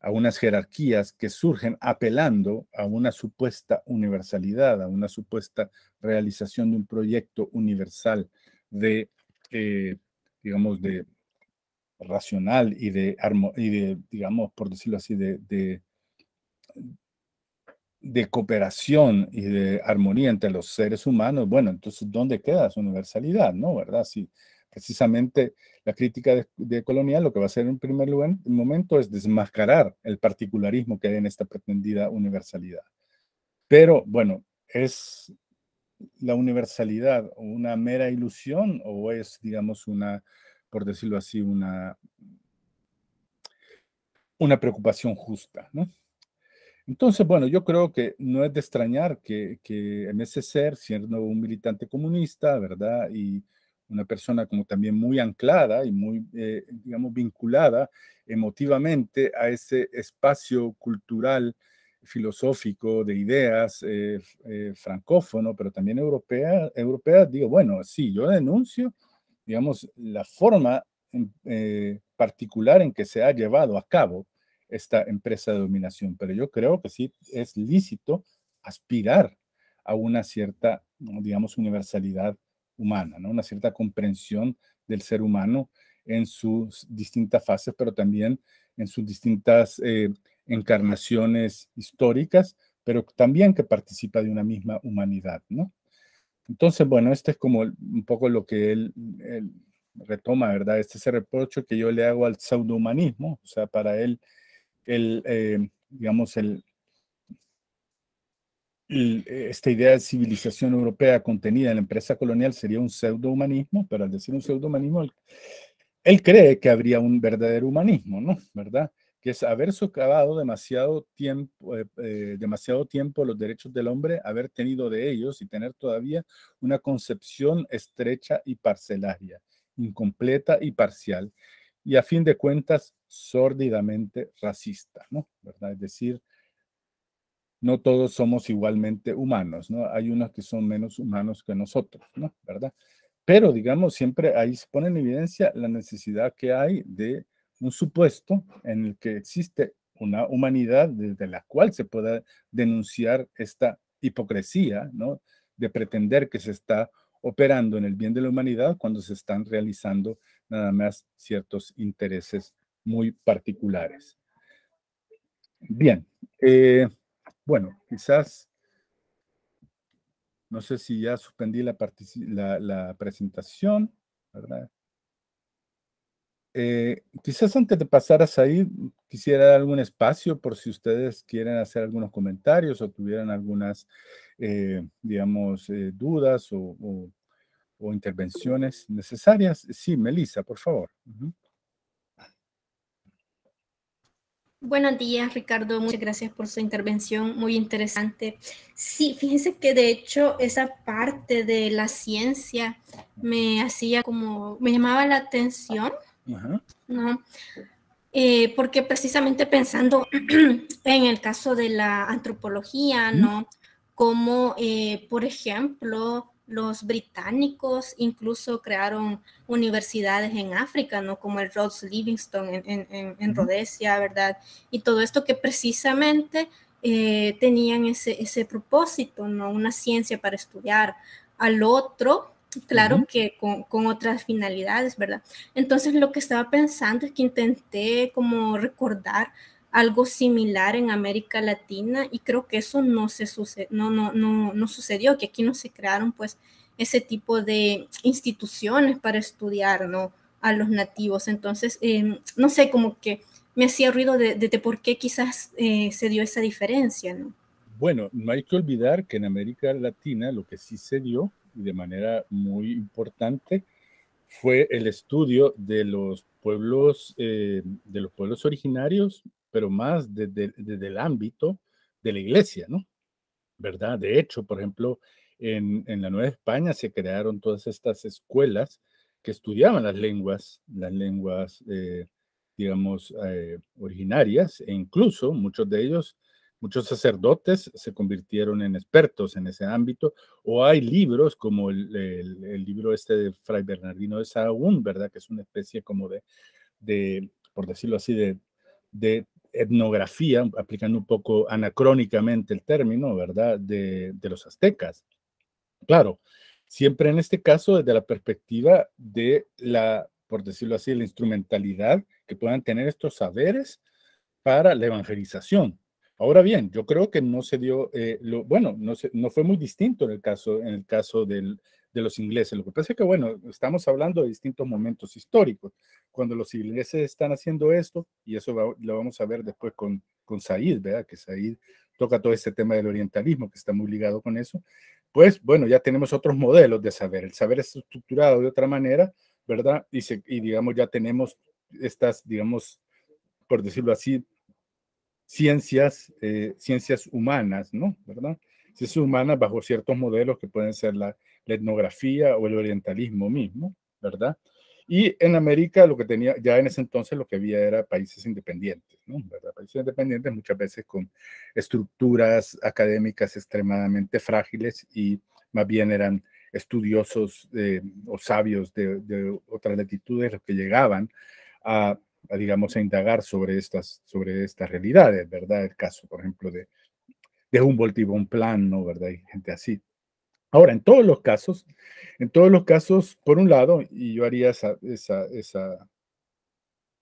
a unas jerarquías que surgen apelando a una supuesta universalidad, a una supuesta realización de un proyecto universal de, eh, digamos, de racional y de, y digamos, por decirlo así, de, de, cooperación y de armonía entre los seres humanos, bueno, entonces, ¿dónde queda esa universalidad, no? ¿Verdad? Sí precisamente la crítica de, de, colonial lo que va a hacer en primer lugar, en momento es desmascarar el particularismo que hay en esta pretendida universalidad. Pero bueno, ¿es la universalidad una mera ilusión o es, digamos, una, por decirlo así, una, una preocupación justa? Entonces, bueno, yo creo que no es de extrañar que, que en ese ser, siendo un militante comunista, ¿verdad? Y una persona como también muy anclada y muy, eh, digamos, vinculada emotivamente a ese espacio cultural, filosófico, de ideas, eh, eh, francófono, pero también europea, europea, digo, bueno, sí, yo denuncio, digamos, la forma particular en que se ha llevado a cabo esta empresa de dominación, pero yo creo que sí es lícito aspirar a una cierta, digamos, universalidad humana, ¿no? una cierta comprensión del ser humano en sus distintas fases, pero también en sus distintas eh, encarnaciones históricas, pero también que participa de una misma humanidad. ¿no? Entonces, bueno, este es como un poco lo que él, retoma, ¿verdad? Este es el reproche que yo le hago al pseudohumanismo, o sea, para él, el, eh, digamos, el, eh, esta idea de civilización europea contenida en la empresa colonial sería un pseudo-humanismo, pero al decir un pseudo-humanismo, él, cree que habría un verdadero humanismo, ¿no? ¿Verdad? Que es haber socavado demasiado tiempo, eh, eh, demasiado tiempo los derechos del hombre, haber tenido de ellos y tener todavía una concepción estrecha y parcelaria, incompleta y parcial, y a fin de cuentas sórdidamente racista, ¿no? ¿Verdad? Es decir, no todos somos igualmente humanos, ¿no? Hay unos que son menos humanos que nosotros, ¿no? ¿Verdad? Pero, digamos, siempre ahí se pone en evidencia la necesidad que hay de un supuesto en el que existe una humanidad desde la cual se pueda denunciar esta hipocresía, ¿no? De pretender que se está operando en el bien de la humanidad cuando se están realizando nada más ciertos intereses muy particulares. Bien, eh, bueno, quizás, no sé si ya suspendí la, presentación, ¿verdad? Eh, quizás antes de pasaras ahí, quisiera dar algún espacio por si ustedes quieren hacer algunos comentarios o tuvieran algunas, eh, digamos, eh, dudas o, intervenciones necesarias. Sí, Melissa, por favor. Buenos días, Ricardo. Muchas gracias por su intervención, muy interesante. Sí, fíjense que de hecho esa parte de la ciencia me hacía como, me llamaba la atención, ¿no? Eh, porque precisamente pensando (clears throat) en el caso de la antropología, ¿no? Como, eh, por ejemplo, los británicos incluso crearon universidades en África, ¿no? Como el Rhodes Livingston en, en, Rhodesia, ¿verdad? Y todo esto que precisamente eh, tenían ese, propósito, ¿no? Una ciencia para estudiar al otro, claro que con, con, otras finalidades, ¿verdad? Entonces lo que estaba pensando es que intenté como recordar algo similar en América Latina y creo que eso no, se no, no, no, sucedió, que aquí no se crearon pues ese tipo de instituciones para estudiar ¿no? a los nativos. Entonces, em, no sé, como que me hacía ruido de, por qué quizás eh, se dio esa diferencia. ¿no? Bueno, no hay que olvidar que en América Latina lo que sí se dio y de manera muy importante fue el estudio de los pueblos, eh, de los pueblos originarios pero más desde, el ámbito de la iglesia, ¿no? ¿Verdad? De hecho, por ejemplo, en, la Nueva España se crearon todas estas escuelas que estudiaban las lenguas, las lenguas, eh, digamos, eh, originarias, e incluso muchos de ellos, muchos sacerdotes se convirtieron en expertos en ese ámbito, o hay libros como el, libro este de Fray Bernardino de Sahagún, ¿verdad? Que es una especie como de, de por decirlo así, de, de etnografía, aplicando un poco anacrónicamente el término, ¿verdad?, de, los aztecas. Claro, siempre en este caso desde la perspectiva de la, por decirlo así, la instrumentalidad que puedan tener estos saberes para la evangelización. Ahora bien, yo creo que no se dio, eh, lo, bueno, no, no fue muy distinto en el caso, en el caso del, de los ingleses. Lo que pasa es que, bueno, estamos hablando de distintos momentos históricos. Cuando los ingleses están haciendo esto, y eso lo vamos a ver después con, con Said, ¿verdad? Que Said toca todo este tema del orientalismo, que está muy ligado con eso. Pues, bueno, ya tenemos otros modelos de saber. El saber es estructurado de otra manera, ¿verdad? Y, digamos, ya tenemos estas, digamos, por decirlo así, ciencias, eh, ciencias humanas, ¿no? ¿Verdad? Ciencias humanas bajo ciertos modelos que pueden ser la, la etnografía o el orientalismo mismo, ¿verdad? Y en América lo que tenía, ya en ese entonces lo que había era países independientes, ¿no? ¿verdad? Países independientes muchas veces con estructuras académicas extremadamente frágiles y más bien eran estudiosos eh, o sabios de, otras latitudes los que llegaban a, digamos, a indagar sobre estas, sobre estas realidades, ¿verdad? El caso, por ejemplo, de, de Humboldt y un ¿no? ¿Verdad? Y gente así. Ahora, en todos los casos, en todos los casos, por un lado, y yo haría esa, esa, esa,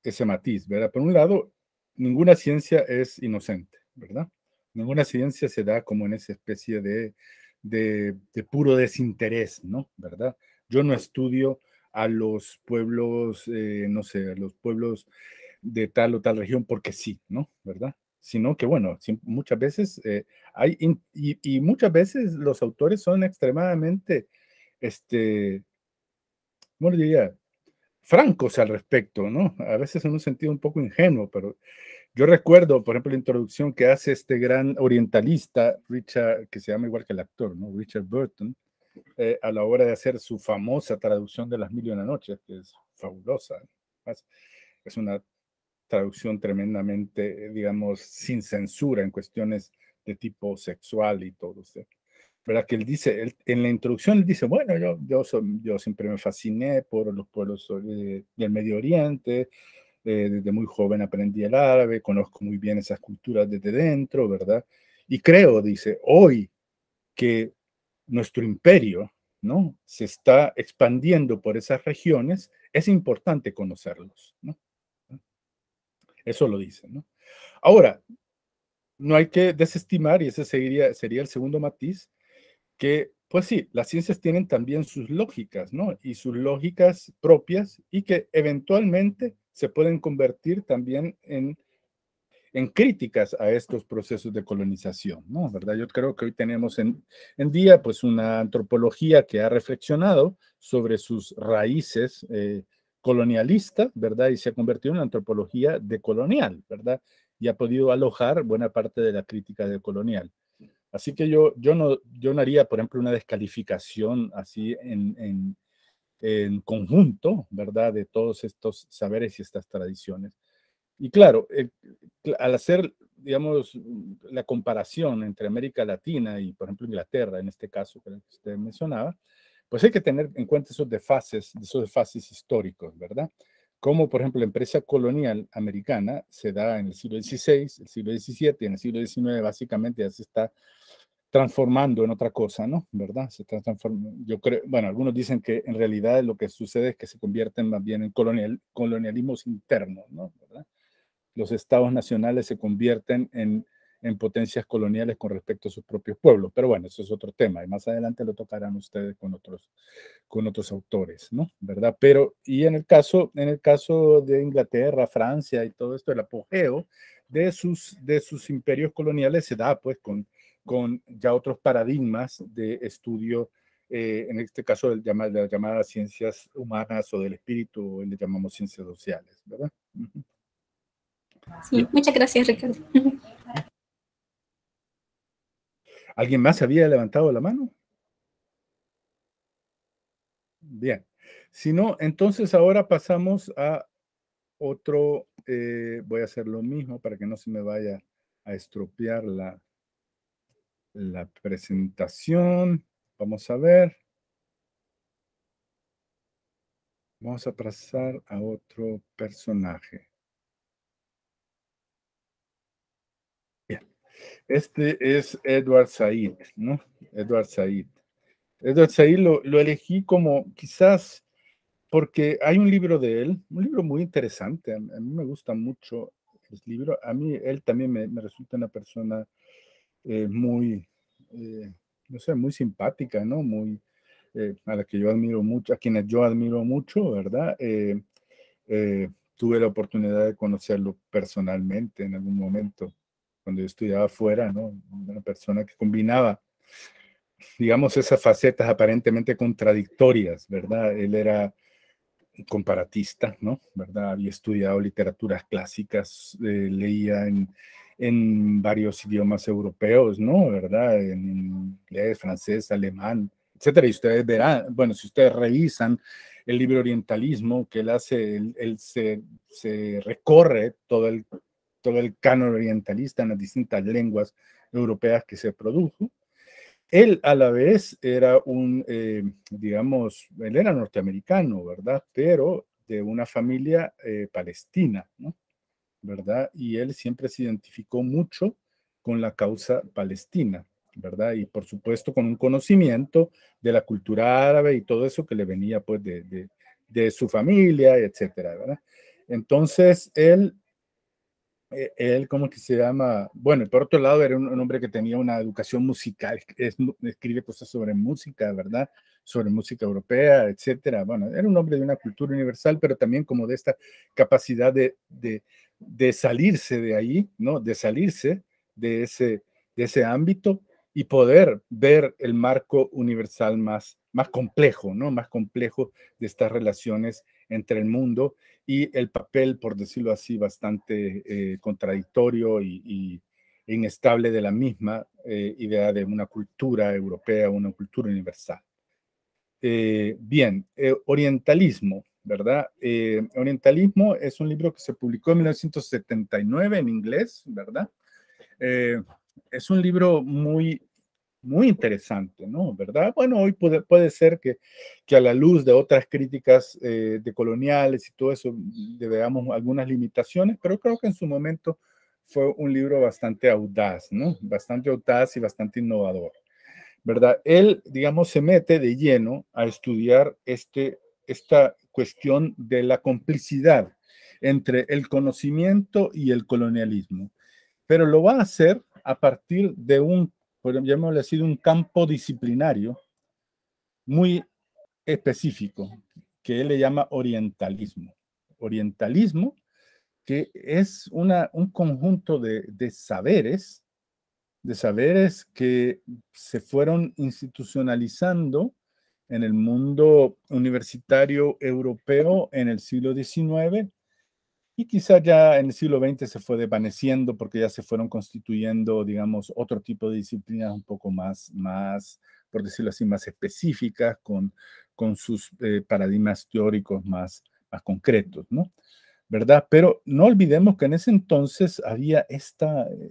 ese matiz, ¿verdad? Por un lado, ninguna ciencia es inocente, ¿verdad? Ninguna ciencia se da como en esa especie de, de, puro desinterés, ¿no? ¿Verdad? Yo no estudio a los pueblos, eh, no sé, a los pueblos de tal o tal región porque sí, ¿no? ¿Verdad? sino que bueno, muchas veces eh, hay, y, muchas veces los autores son extremadamente, este, ¿cómo lo diría? Francos al respecto, ¿no? A veces en un sentido un poco ingenuo, pero yo recuerdo, por ejemplo, la introducción que hace este gran orientalista, Richard, que se llama igual que el actor, ¿no? Richard Burton, eh, a la hora de hacer su famosa traducción de Las Mil y Una Noche, que es fabulosa. Es una traducción tremendamente, eh, digamos, sin censura en cuestiones de tipo sexual y todo. ¿sí? ¿Verdad? Que él dice, en la introducción él dice, bueno, yo, yo, yo siempre me fasciné por los pueblos eh, del Medio Oriente, eh, desde muy joven aprendí el árabe, conozco muy bien esas culturas desde dentro, ¿verdad? Y creo, dice, hoy que nuestro imperio, ¿no? Se está expandiendo por esas regiones, es importante conocerlos, ¿no? Eso lo dicen, ¿no? Ahora, no hay que desestimar, y ese sería, sería el segundo matiz, que pues sí, las ciencias tienen también sus lógicas, ¿no? Y sus lógicas propias y que eventualmente se pueden convertir también en, críticas a estos procesos de colonización, ¿no? ¿Verdad? Yo creo que hoy tenemos en, en día pues una antropología que ha reflexionado sobre sus raíces eh, colonialista, ¿verdad? Y se ha convertido en una antropología decolonial, ¿verdad? Y ha podido alojar buena parte de la crítica decolonial. Así que yo, yo, no, yo haría, por ejemplo, una descalificación así en, conjunto, ¿verdad? De todos estos saberes y estas tradiciones. Y claro, al hacer, digamos, la comparación entre América Latina y, por ejemplo, Inglaterra, en este caso que usted mencionaba, pues hay que tener en cuenta esos desfases, esos desfases históricos, ¿verdad? Como, por ejemplo, la empresa colonial americana se da en el siglo XVI, el siglo XVII, y en el siglo XIX básicamente ya se está transformando en otra cosa, ¿no? ¿Verdad? Se transforma, Yo creo, bueno, algunos dicen que en realidad lo que sucede es que se convierten más bien en colonial, colonialismos internos, ¿no? ¿Verdad? Los estados nacionales se convierten en en potencias coloniales con respecto a sus propios pueblos. Pero bueno, eso es otro tema y más adelante lo tocarán ustedes con otros, con otros autores, ¿no? ¿Verdad? Pero, y en el caso, en el caso de Inglaterra, Francia y todo esto, el apogeo de sus, de sus imperios coloniales se da pues con, con ya otros paradigmas de estudio. Eh, en este caso de las llamadas ciencias humanas o del espíritu, le llamamos ciencias sociales, ¿verdad? Sí, muchas gracias, Ricardo. ¿Alguien más había levantado la mano? Bien. Si no, entonces ahora pasamos a otro, eh, voy a hacer lo mismo para que no se me vaya a estropear la, la presentación. Vamos a ver. Vamos a pasar a otro personaje. Este es Edward Said, ¿no? Edward Said. Edward Said lo, elegí como quizás porque hay un libro de él, un libro muy interesante, a, mí me gusta mucho el libro, a mí él también me, resulta una persona eh, muy, eh, no sé, muy simpática, ¿no? Muy, eh, a la que yo admiro mucho, a quienes yo admiro mucho, ¿verdad? tuve la oportunidad de conocerlo personalmente en algún momento cuando yo estudiaba afuera, ¿no? Una persona que combinaba, digamos, esas facetas aparentemente contradictorias, ¿verdad? Él era comparatista, ¿no? ¿Verdad? Había estudiado literaturas clásicas, eh, leía en, varios idiomas europeos, ¿no? ¿Verdad? En inglés, francés, alemán, etcétera. Y ustedes verán, bueno, si ustedes revisan el libro Orientalismo que él hace, él, se, recorre todo el todo el canon orientalista en las distintas lenguas europeas que se produjo. Él a la vez era un, eh, digamos, él era norteamericano, ¿verdad? Pero de una familia eh, palestina, ¿no? ¿Verdad? Y él siempre se identificó mucho con la causa palestina, ¿verdad? Y por supuesto con un conocimiento de la cultura árabe y todo eso que le venía pues de, su familia, etcétera, Entonces él e-, él, ¿cómo que se llama? Bueno, por otro lado, era un, hombre que tenía una educación musical, escribe cosas sobre música, ¿verdad? Sobre música europea, etcétera. Bueno, era un hombre de una cultura universal, pero también como de esta capacidad de, salirse de ahí, ¿no? De salirse de ese, de ese ámbito y poder ver el marco universal más, más complejo, ¿no? Más complejo de estas relaciones entre el mundo y el papel, por decirlo así, bastante eh, contradictorio y, inestable de la misma eh, idea de una cultura europea, una cultura universal. Eh, bien, orientalismo, ¿verdad? orientalismo es un libro que se publicó en 1979 en inglés, ¿verdad? es un libro muy muy interesante, ¿no? ¿Verdad? Bueno, hoy puede, ser que, que, a la luz de otras críticas eh, de coloniales y todo eso, veamos algunas limitaciones, pero creo que en su momento fue un libro bastante audaz, ¿no? Bastante audaz y bastante innovador, ¿verdad? Él, digamos, se mete de lleno a estudiar este, esta cuestión de la complicidad entre el conocimiento y el colonialismo, pero lo va a hacer a partir de un ya llamémosle ha sido un campo disciplinario muy específico, que él le llama orientalismo. Orientalismo que es un conjunto de, de saberes, de saberes que se fueron institucionalizando en el mundo universitario europeo en el siglo XIX y quizá ya en el siglo XX se fue desvaneciendo porque ya se fueron constituyendo, digamos, otro tipo de disciplinas un poco más, más por decirlo así, más específicas, con, con sus eh, paradigmas teóricos más, más concretos, ¿no? ¿Verdad? Pero no olvidemos que en ese entonces había esta, eh,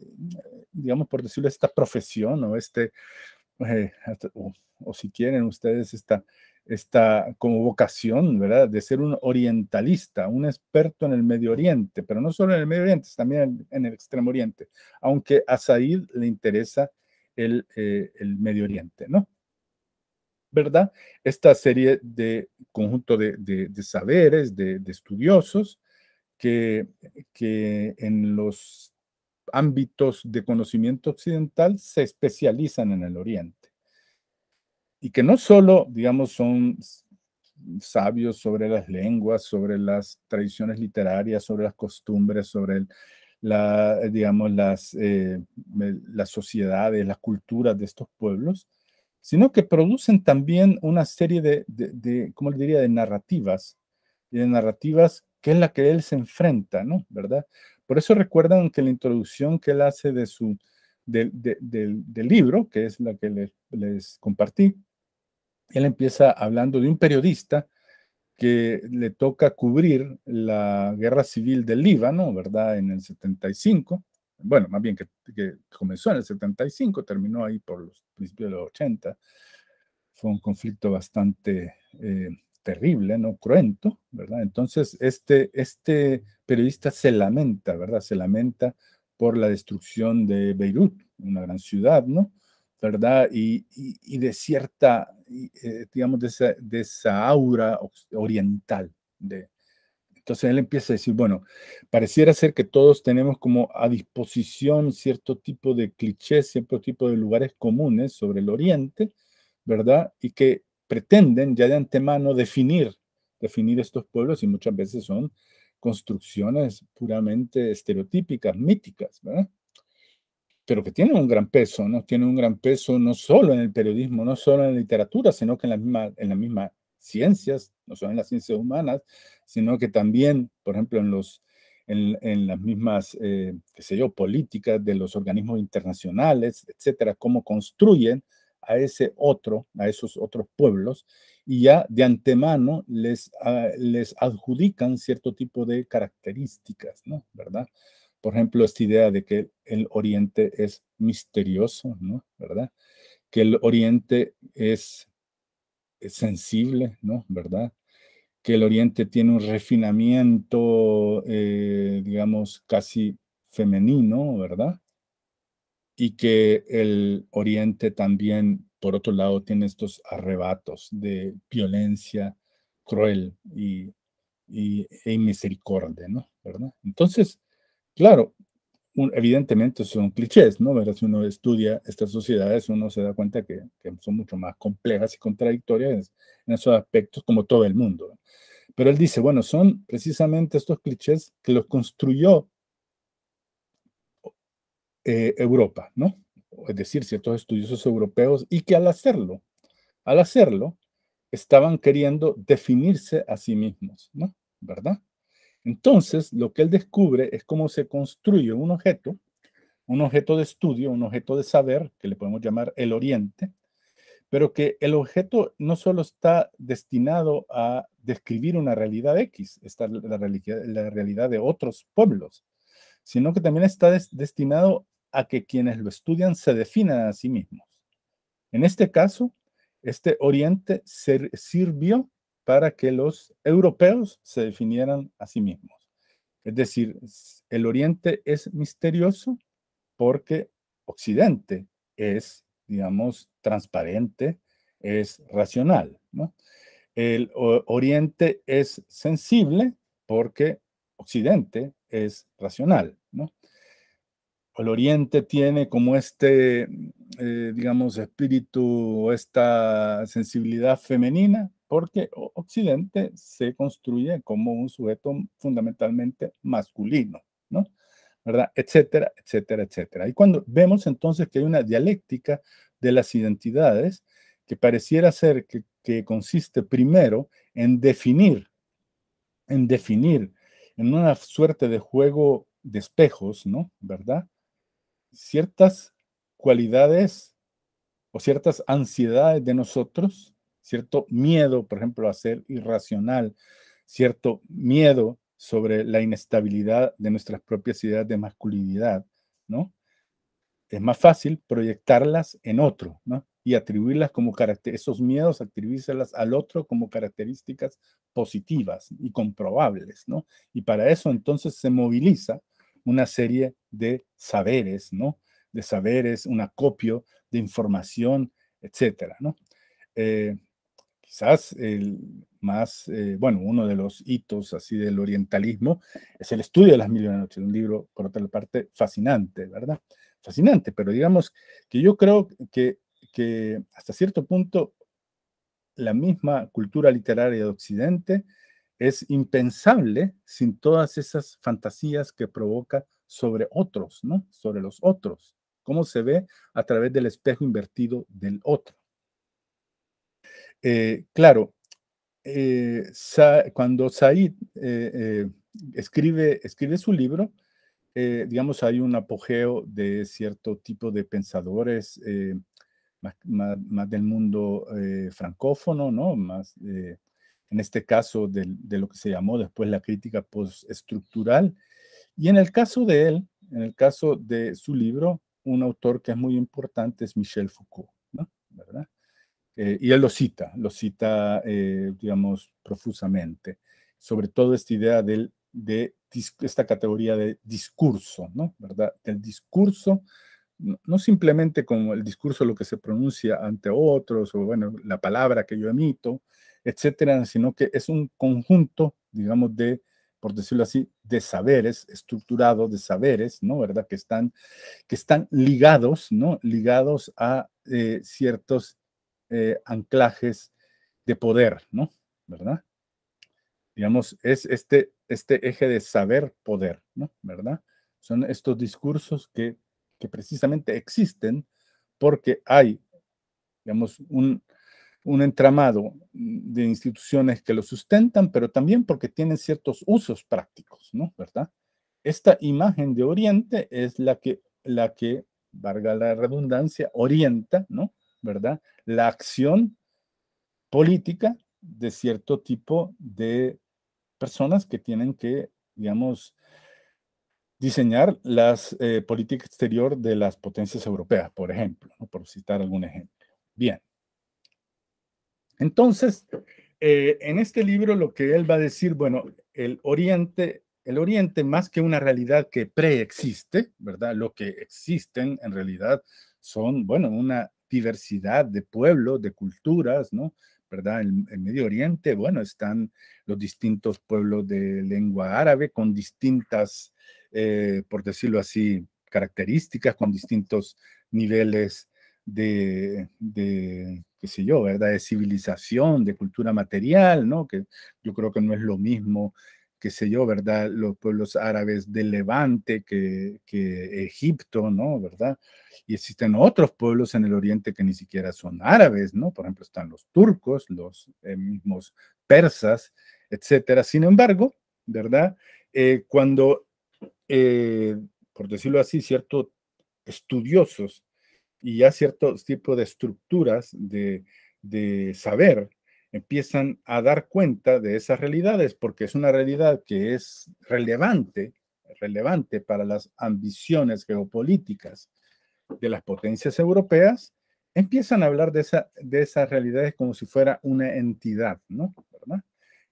digamos, por decirlo, esta profesión o este, eh, o si quieren ustedes, esta, esta como vocación, ¿verdad?, de ser un orientalista, un experto en el Medio Oriente, pero no solo en el Medio Oriente, también en, el Extremo Oriente, aunque a Said le interesa el, eh, Medio Oriente, ¿no? ¿Verdad? Esta serie de conjunto de, saberes, de, de estudiosos, que, que en los ámbitos de conocimiento occidental se especializan en el Oriente y que no solo, digamos, son sabios sobre las lenguas, sobre las tradiciones literarias, sobre las costumbres, sobre la, eh, digamos, las, eh, las sociedades, las culturas de estos pueblos, sino que producen también una serie de, de, de ¿cómo le diría?, de narrativas, de narrativas que es la que él se enfrenta, ¿no? ¿Verdad? Por eso recuerdan que la introducción que él hace de su, del libro, que es la que les, les compartí, él empieza hablando de un periodista que le toca cubrir la guerra civil del Líbano, ¿verdad? En el 75, bueno, más bien que, comenzó en el 75, terminó ahí por los principios de los 80. Fue un conflicto bastante eh, terrible, ¿no? Cruento, ¿verdad? Entonces, este, este periodista se lamenta, ¿verdad? Se lamenta por la destrucción de Beirut, una gran ciudad, ¿no? Y, de cierta, eh, digamos, de esa, aura oriental. De, entonces él empieza a decir, bueno, pareciera ser que todos tenemos como a disposición cierto tipo de clichés, cierto tipo de lugares comunes sobre el oriente, ¿verdad? Y que pretenden ya de antemano definir, definir estos pueblos y muchas veces son construcciones puramente estereotípicas, míticas, ¿verdad? pero que tiene un gran peso, ¿no? Tiene un gran peso no solo en el periodismo, no solo en la literatura, sino que en las mismas en ciencias, no solo en las ciencias humanas, sino que también, por ejemplo, en los en, las mismas, eh, qué sé yo, políticas de los organismos internacionales, etcétera, cómo construyen a ese otro, a esos otros pueblos, y ya de antemano les, ah, les adjudican cierto tipo de características, ¿no? ¿Verdad? Por ejemplo, esta idea de que el Oriente es misterioso, ¿no? ¿Verdad? Que el Oriente es, sensible, ¿no? ¿Verdad? Que el Oriente tiene un refinamiento, eh, digamos, casi femenino, ¿verdad? Y que el Oriente también, por otro lado, tiene estos arrebatos de violencia cruel y, y, y e misericordia, ¿no? ¿Verdad? Entonces, Claro, evidentemente son clichés, ¿no? si uno estudia estas sociedades, uno se da cuenta que, son mucho más complejas y contradictorias en, esos aspectos, como todo el mundo. Pero él dice, bueno, son precisamente estos clichés que los construyó eh, Europa, ¿no? Es decir, ciertos estudiosos europeos y que al hacerlo, al hacerlo, estaban queriendo definirse a sí mismos, ¿no? ¿Verdad? Entonces, lo que él descubre es cómo se construye un objeto, un objeto de estudio, un objeto de saber, que le podemos llamar el oriente, pero que el objeto no solo está destinado a describir una realidad X, está la, realidad, de otros pueblos, sino que también está destinado a que quienes lo estudian se definan a sí mismos. En este caso, este oriente sirvió para que los europeos se definieran a sí mismos. Es decir, el Oriente es misterioso porque Occidente es, digamos, transparente, es racional. ¿no? El Oriente es sensible porque Occidente es racional. ¿no? El Oriente tiene como este, eh, digamos, espíritu o esta sensibilidad femenina porque Occidente se construye como un sujeto fundamentalmente masculino, ¿no? ¿Verdad? Etcétera, etcétera, etcétera. Y cuando vemos entonces que hay una dialéctica de las identidades que pareciera ser que, que consiste primero en definir, en definir, en una suerte de juego de espejos, ¿no? ¿Verdad? Ciertas cualidades o ciertas ansiedades de nosotros cierto miedo, por ejemplo, a ser irracional, cierto miedo sobre la inestabilidad de nuestras propias ideas de masculinidad, ¿no? Es más fácil proyectarlas en otro, ¿no? Y atribuirlas como características, esos miedos, atribuírselas al otro como características positivas y comprobables, ¿no? Y para eso entonces se moviliza una serie de saberes, ¿no? De saberes, un acopio de información, etcétera, ¿no? Eh, quizás el más, eh, bueno, uno de los hitos así del orientalismo es el estudio de las mil y una noches, un libro, por otra parte, fascinante, ¿verdad? Fascinante, pero digamos que yo creo que, que hasta cierto punto la misma cultura literaria de Occidente es impensable sin todas esas fantasías que provoca sobre otros, ¿no? Sobre los otros. Cómo se ve a través del espejo invertido del otro. Eh, claro, eh, cuando Said eh, escribe, su libro, digamos, hay un apogeo de cierto tipo de pensadores más, del mundo francófono, ¿no? Más, en este caso, de, lo que se llamó después la crítica postestructural. Y en el caso de él, en el caso de su libro, un autor que es muy importante es Michel Foucault, ¿no? ¿Verdad? Eh, y él lo cita, lo cita, eh, digamos, profusamente, sobre todo esta idea del, de esta categoría de discurso, ¿no? ¿Verdad? Del discurso, no simplemente como el discurso lo que se pronuncia ante otros, o bueno, la palabra que yo emito, etcétera, sino que es un conjunto, digamos, de, por decirlo así, de saberes, estructurado de saberes, ¿no? ¿Verdad? Que están, que están ligados, ¿no? Ligados a eh, ciertos eh, anclajes de poder, ¿no? ¿Verdad? Digamos, es este, este eje de saber-poder, ¿no? ¿Verdad? Son estos discursos que, que precisamente existen porque hay, digamos, un, un entramado de instituciones que lo sustentan, pero también porque tienen ciertos usos prácticos, ¿no? ¿Verdad? Esta imagen de Oriente es la que, la que, valga la redundancia, orienta, ¿no? ¿verdad? La acción política de cierto tipo de personas que tienen que, digamos, diseñar las eh, política exterior de las potencias europeas, por ejemplo, por citar algún ejemplo. Bien. Entonces, eh, en este libro lo que él va a decir, bueno, el Oriente, el Oriente más que una realidad que preexiste, ¿verdad? Lo que existen en realidad son, bueno, una diversidad de pueblos, de culturas, ¿no? ¿Verdad? En Medio Oriente, bueno, están los distintos pueblos de lengua árabe con distintas, eh, por decirlo así, características, con distintos niveles de, de, qué sé yo, ¿verdad? De civilización, de cultura material, ¿no? Que yo creo que no es lo mismo qué sé yo, ¿verdad? Los pueblos árabes del Levante, que, que Egipto, ¿no? ¿Verdad? Y existen otros pueblos en el Oriente que ni siquiera son árabes, ¿no? Por ejemplo, están los turcos, los eh, mismos persas, etcétera. Sin embargo, ¿verdad? Eh, cuando, eh, por decirlo así, ciertos estudiosos y ya ciertos tipos de estructuras de, de saber empiezan a dar cuenta de esas realidades, porque es una realidad que es relevante, relevante para las ambiciones geopolíticas de las potencias europeas, empiezan a hablar de, esa, de esas realidades como si fuera una entidad, ¿no? ¿verdad?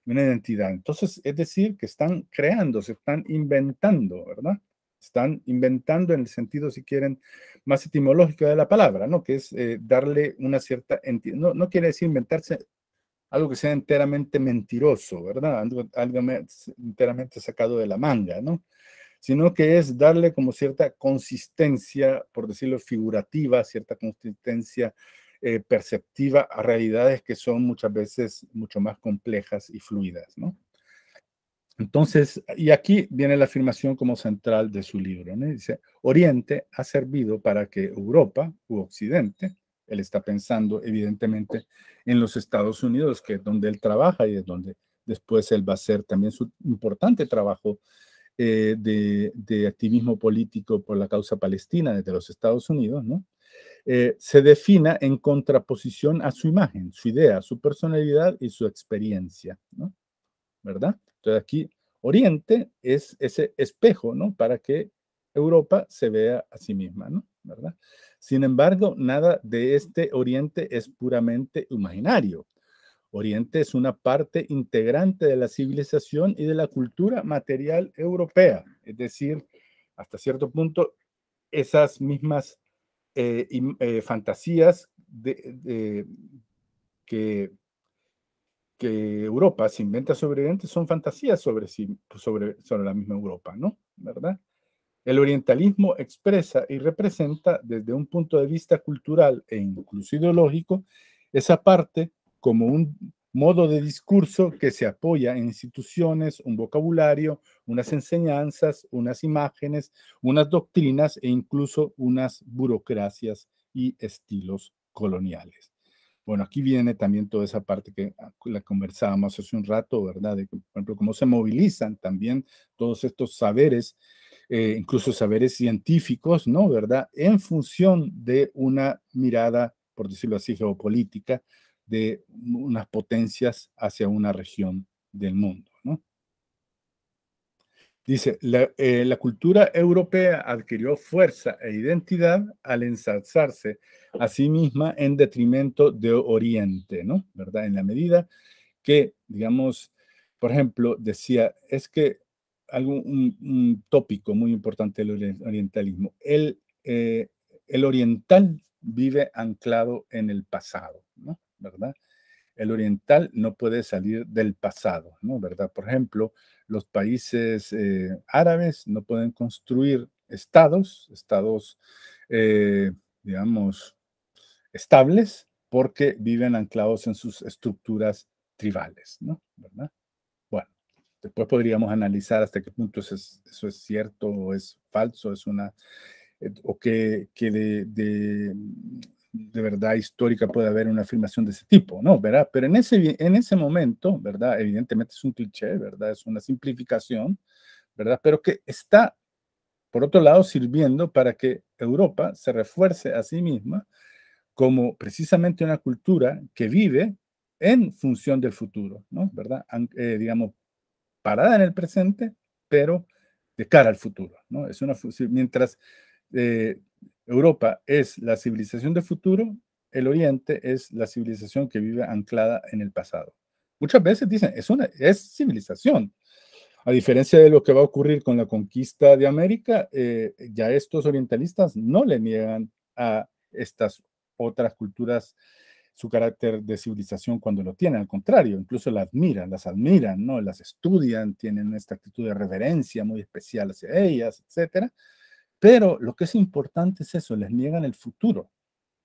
Una entidad. Entonces, es decir, que están creando, se están inventando, ¿verdad? Están inventando en el sentido, si quieren, más etimológico de la palabra, ¿no? Que es eh, darle una cierta entidad. no quiere decir inventarse algo que sea enteramente mentiroso, ¿verdad? Algo, enteramente sacado de la manga, ¿no? Sino que es darle como cierta consistencia, por decirlo figurativa, cierta consistencia eh, perceptiva a realidades que son muchas veces mucho más complejas y fluidas, ¿no? Entonces, y aquí viene la afirmación como central de su libro, ¿no? Dice, Oriente ha servido para que Europa u Occidente él está pensando evidentemente en los Estados Unidos, que es donde él trabaja y es donde después él va a hacer también su importante trabajo eh, de, activismo político por la causa palestina desde los Estados Unidos, ¿no? Eh, se defina en contraposición a su imagen, su idea, su personalidad y su experiencia, ¿no? ¿Verdad? Entonces aquí Oriente es ese espejo, ¿no? Para que Europa se vea a sí misma, ¿no? ¿Verdad? Sin embargo, nada de este Oriente es puramente imaginario. Oriente es una parte integrante de la civilización y de la cultura material europea, es decir, hasta cierto punto, esas mismas eh, eh, fantasías de, que, que, Europa se inventa sobre Oriente son fantasías sobre, sobre, sobre la misma Europa, ¿no? ¿Verdad? El orientalismo expresa y representa desde un punto de vista cultural e incluso ideológico esa parte como un modo de discurso que se apoya en instituciones, un vocabulario, unas enseñanzas, unas imágenes, unas doctrinas e incluso unas burocracias y estilos coloniales. Bueno, aquí viene también toda esa parte que ah, la conversábamos hace un rato, ¿verdad? De, cómo se movilizan también todos estos saberes eh, incluso saberes científicos, ¿no? ¿Verdad? En función de una mirada, por decirlo así, geopolítica de unas potencias hacia una región del mundo, ¿no? Dice, la, eh, la cultura europea adquirió fuerza e identidad al ensalzarse a sí misma en detrimento de Oriente, ¿no? ¿Verdad? En la medida que, digamos, por ejemplo, decía, es que algo, un, tópico muy importante del orientalismo. El, eh, el oriental vive anclado en el pasado, ¿no? ¿Verdad? El oriental no puede salir del pasado, ¿no? ¿Verdad? Por ejemplo, los países eh, árabes no pueden construir estados, estados, eh, digamos, estables, porque viven anclados en sus estructuras tribales, ¿no? ¿Verdad? Después podríamos analizar hasta qué punto eso es, cierto o es falso, es una, eh, o que, que de, de, verdad histórica puede haber una afirmación de ese tipo, ¿no? ¿Verdad? Pero en ese, en ese momento, ¿verdad? Evidentemente es un cliché, ¿verdad? Es una simplificación, ¿verdad? Pero que está, por otro lado, sirviendo para que Europa se refuerce a sí misma como precisamente una cultura que vive en función del futuro, ¿no? ¿Verdad? Eh, digamos, parada en el presente, pero de cara al futuro. ¿no? Es una, mientras eh, Europa es la civilización del futuro, el Oriente es la civilización que vive anclada en el pasado. Muchas veces dicen, es, una, es civilización. A diferencia de lo que va a ocurrir con la conquista de América, eh, ya estos orientalistas no le niegan a estas otras culturas su carácter de civilización cuando lo tiene, al contrario, incluso la admiran, las admiran, ¿no? Las estudian, tienen esta actitud de reverencia muy especial hacia ellas, etcétera. Pero lo que es importante es eso, les niegan el futuro.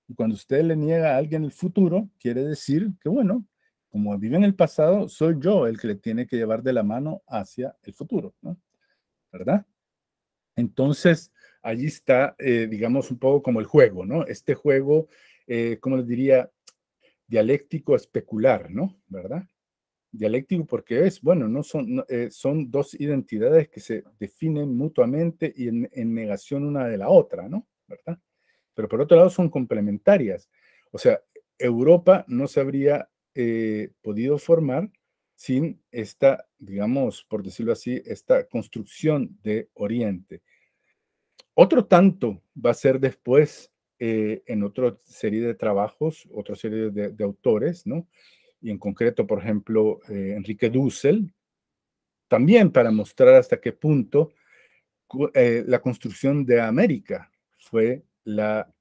Y cuando usted le niega a alguien el futuro, quiere decir que, bueno, como vive en el pasado, soy yo el que le tiene que llevar de la mano hacia el futuro, ¿no? ¿Verdad? Entonces, allí está, eh, digamos, un poco como el juego, ¿no? Este juego, eh, como les diría, dialéctico especular, ¿no? ¿Verdad? Dialéctico porque es, bueno, no son, eh, son dos identidades que se definen mutuamente y en, negación una de la otra, ¿no? ¿Verdad? Pero por otro lado son complementarias. O sea, Europa no se habría eh, podido formar sin esta, digamos, por decirlo así, esta construcción de Oriente. Otro tanto va a ser después eh, en otra serie de trabajos, otra serie de, autores, ¿no? Y en concreto, por ejemplo, eh, Enrique Dussel, también para mostrar hasta qué punto eh, la construcción de América fue, la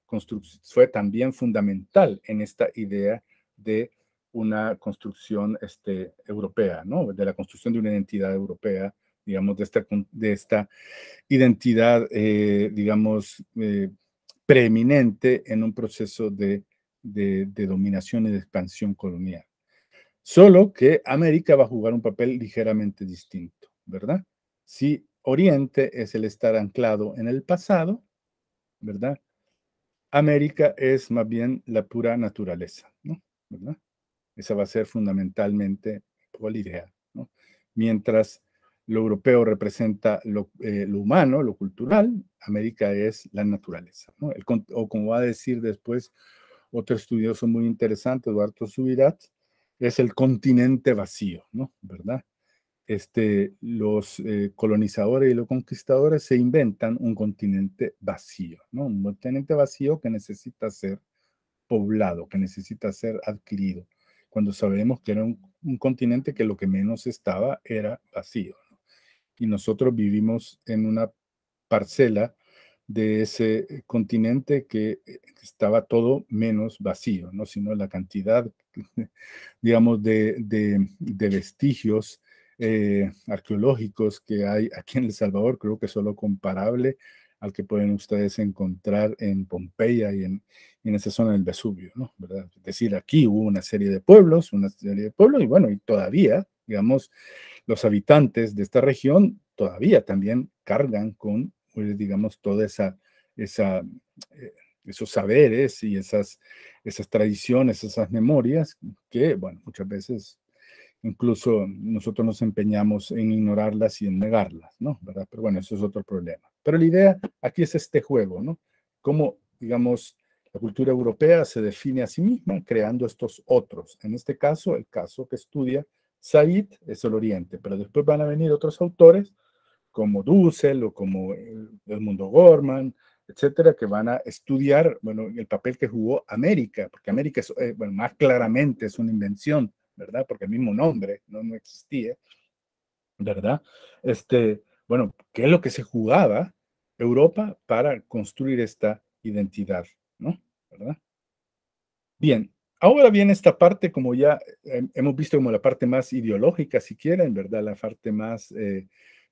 fue también fundamental en esta idea de una construcción este, europea, ¿no? De la construcción de una identidad europea, digamos, de esta, de esta identidad, digamos, preeminente en un proceso de, dominación y de expansión colonial. Solo que América va a jugar un papel ligeramente distinto, ¿verdad? Si Oriente es el estar anclado en el pasado, ¿verdad? América es más bien la pura naturaleza, ¿no? ¿verdad? Esa va a ser fundamentalmente la idea, ¿no? Mientras lo europeo representa eh, lo, humano, lo cultural, América es la naturaleza, o como va a decir después otro estudioso muy interesante, Eduardo Subirat, es el continente vacío, ¿no? ¿Verdad? Este, los eh, colonizadores y los conquistadores se inventan un continente vacío, ¿no? Un continente vacío que necesita ser poblado, que necesita ser adquirido, cuando sabemos que era un continente que lo que menos estaba era vacío y nosotros vivimos en una parcela de ese eh, continente que eh, estaba todo menos vacío, ¿no? sino la cantidad, (laughs) digamos, de, vestigios eh, arqueológicos que hay aquí en El Salvador, creo que solo comparable al que pueden ustedes encontrar en Pompeya y en, en esa zona del Vesubio, ¿no? Es decir, aquí hubo una serie de pueblos, una serie de pueblos, y bueno, y todavía digamos, los habitantes de esta región todavía también cargan con, pues, digamos, toda esa, esa eh, esos saberes y esas, esas tradiciones, esas memorias que, bueno, muchas veces incluso nosotros nos empeñamos en ignorarlas y en negarlas, ¿no? ¿verdad? Pero bueno, eso es otro problema. Pero la idea aquí es este juego, ¿no? Cómo, digamos, la cultura europea se define a sí misma creando estos otros. En este caso, el caso que estudia Said es el Oriente, pero después van a venir otros autores como Dussel o como eh, Edmundo Gorman, etcétera, que van a estudiar, bueno, el papel que jugó América, porque América, es, eh, bueno, más claramente es una invención, ¿verdad? Porque el mismo nombre no, no existía, ¿verdad? Este, bueno, ¿qué es lo que se jugaba Europa para construir esta identidad, ¿no? ¿Verdad? Bien, Ahora viene esta parte, como ya eh, hemos visto, como la parte más ideológica, si quieren, ¿verdad? La parte más eh,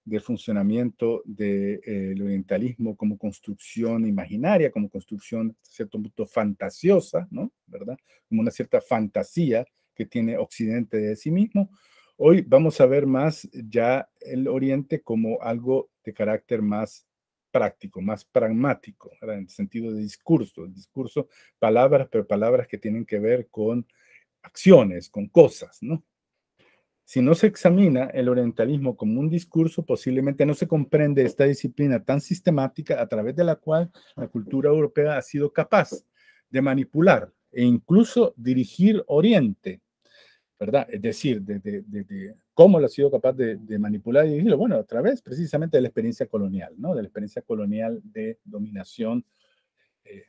del funcionamiento del eh, orientalismo como construcción imaginaria, como construcción, a cierto punto, fantasiosa, ¿no? ¿Verdad? Como una cierta fantasía que tiene Occidente de sí mismo. Hoy vamos a ver más ya el Oriente como algo de carácter más práctico, más pragmático, en el sentido de discurso, discurso, palabras, pero palabras que tienen que ver con acciones, con cosas, ¿no? Si no se examina el orientalismo como un discurso, posiblemente no se comprende esta disciplina tan sistemática a través de la cual la cultura europea ha sido capaz de manipular e incluso dirigir Oriente ¿verdad? Es decir, de, cómo lo ha sido capaz de, manipular y dirigirlo, bueno, a través precisamente de la experiencia colonial, ¿no? De la experiencia colonial de dominación eh,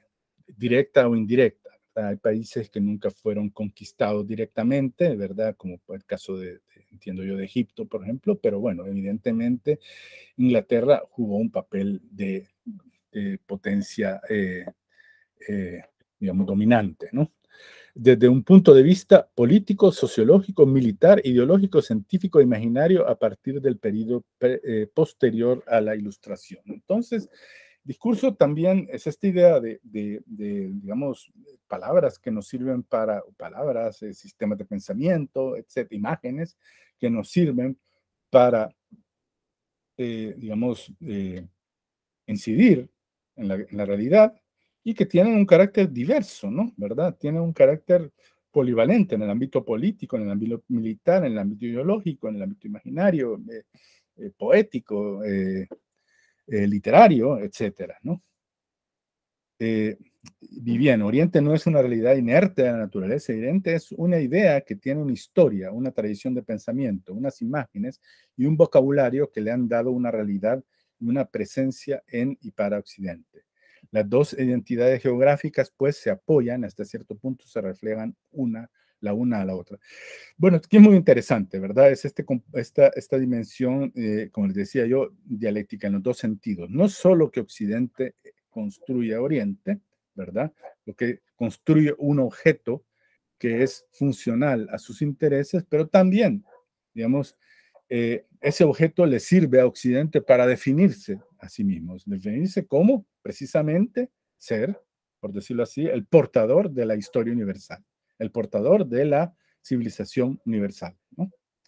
directa o indirecta. Hay países que nunca fueron conquistados directamente, ¿verdad? Como el caso de, entiendo yo, de Egipto, por ejemplo, pero bueno, evidentemente Inglaterra jugó un papel de, potencia, eh, eh, digamos, dominante, ¿no? desde un punto de vista político, sociológico, militar, ideológico, científico, imaginario, a partir del periodo eh, posterior a la Ilustración. Entonces, discurso también es esta idea de, digamos, palabras que nos sirven para, palabras, eh, sistemas de pensamiento, etcétera, imágenes que nos sirven para, eh, digamos, incidir en en la realidad y que tienen un carácter diverso, ¿no? ¿Verdad? Tienen un carácter polivalente en el ámbito político, en el ámbito militar, en el ámbito ideológico, en el ámbito imaginario, eh, eh, poético, eh, literario, etcétera, ¿no? Oriente no es una realidad inerte de la naturaleza, Oriente es una idea que tiene una historia, una tradición de pensamiento, unas imágenes y un vocabulario que le han dado una realidad y una presencia en y para Occidente. Las dos identidades geográficas pues se apoyan, hasta cierto punto se reflejan una la una a la otra. Bueno, que es muy interesante, ¿verdad? Es este, esta, esta dimensión, eh, como les decía yo, dialéctica en los dos sentidos. No solo que Occidente construye a Oriente, ¿verdad? Lo que construye un objeto que es funcional a sus intereses, pero también, digamos, eh, ese objeto le sirve a Occidente para definirse a sí mismo, definirse como precisamente ser, por decirlo así, el portador de la historia universal, el portador de la civilización universal,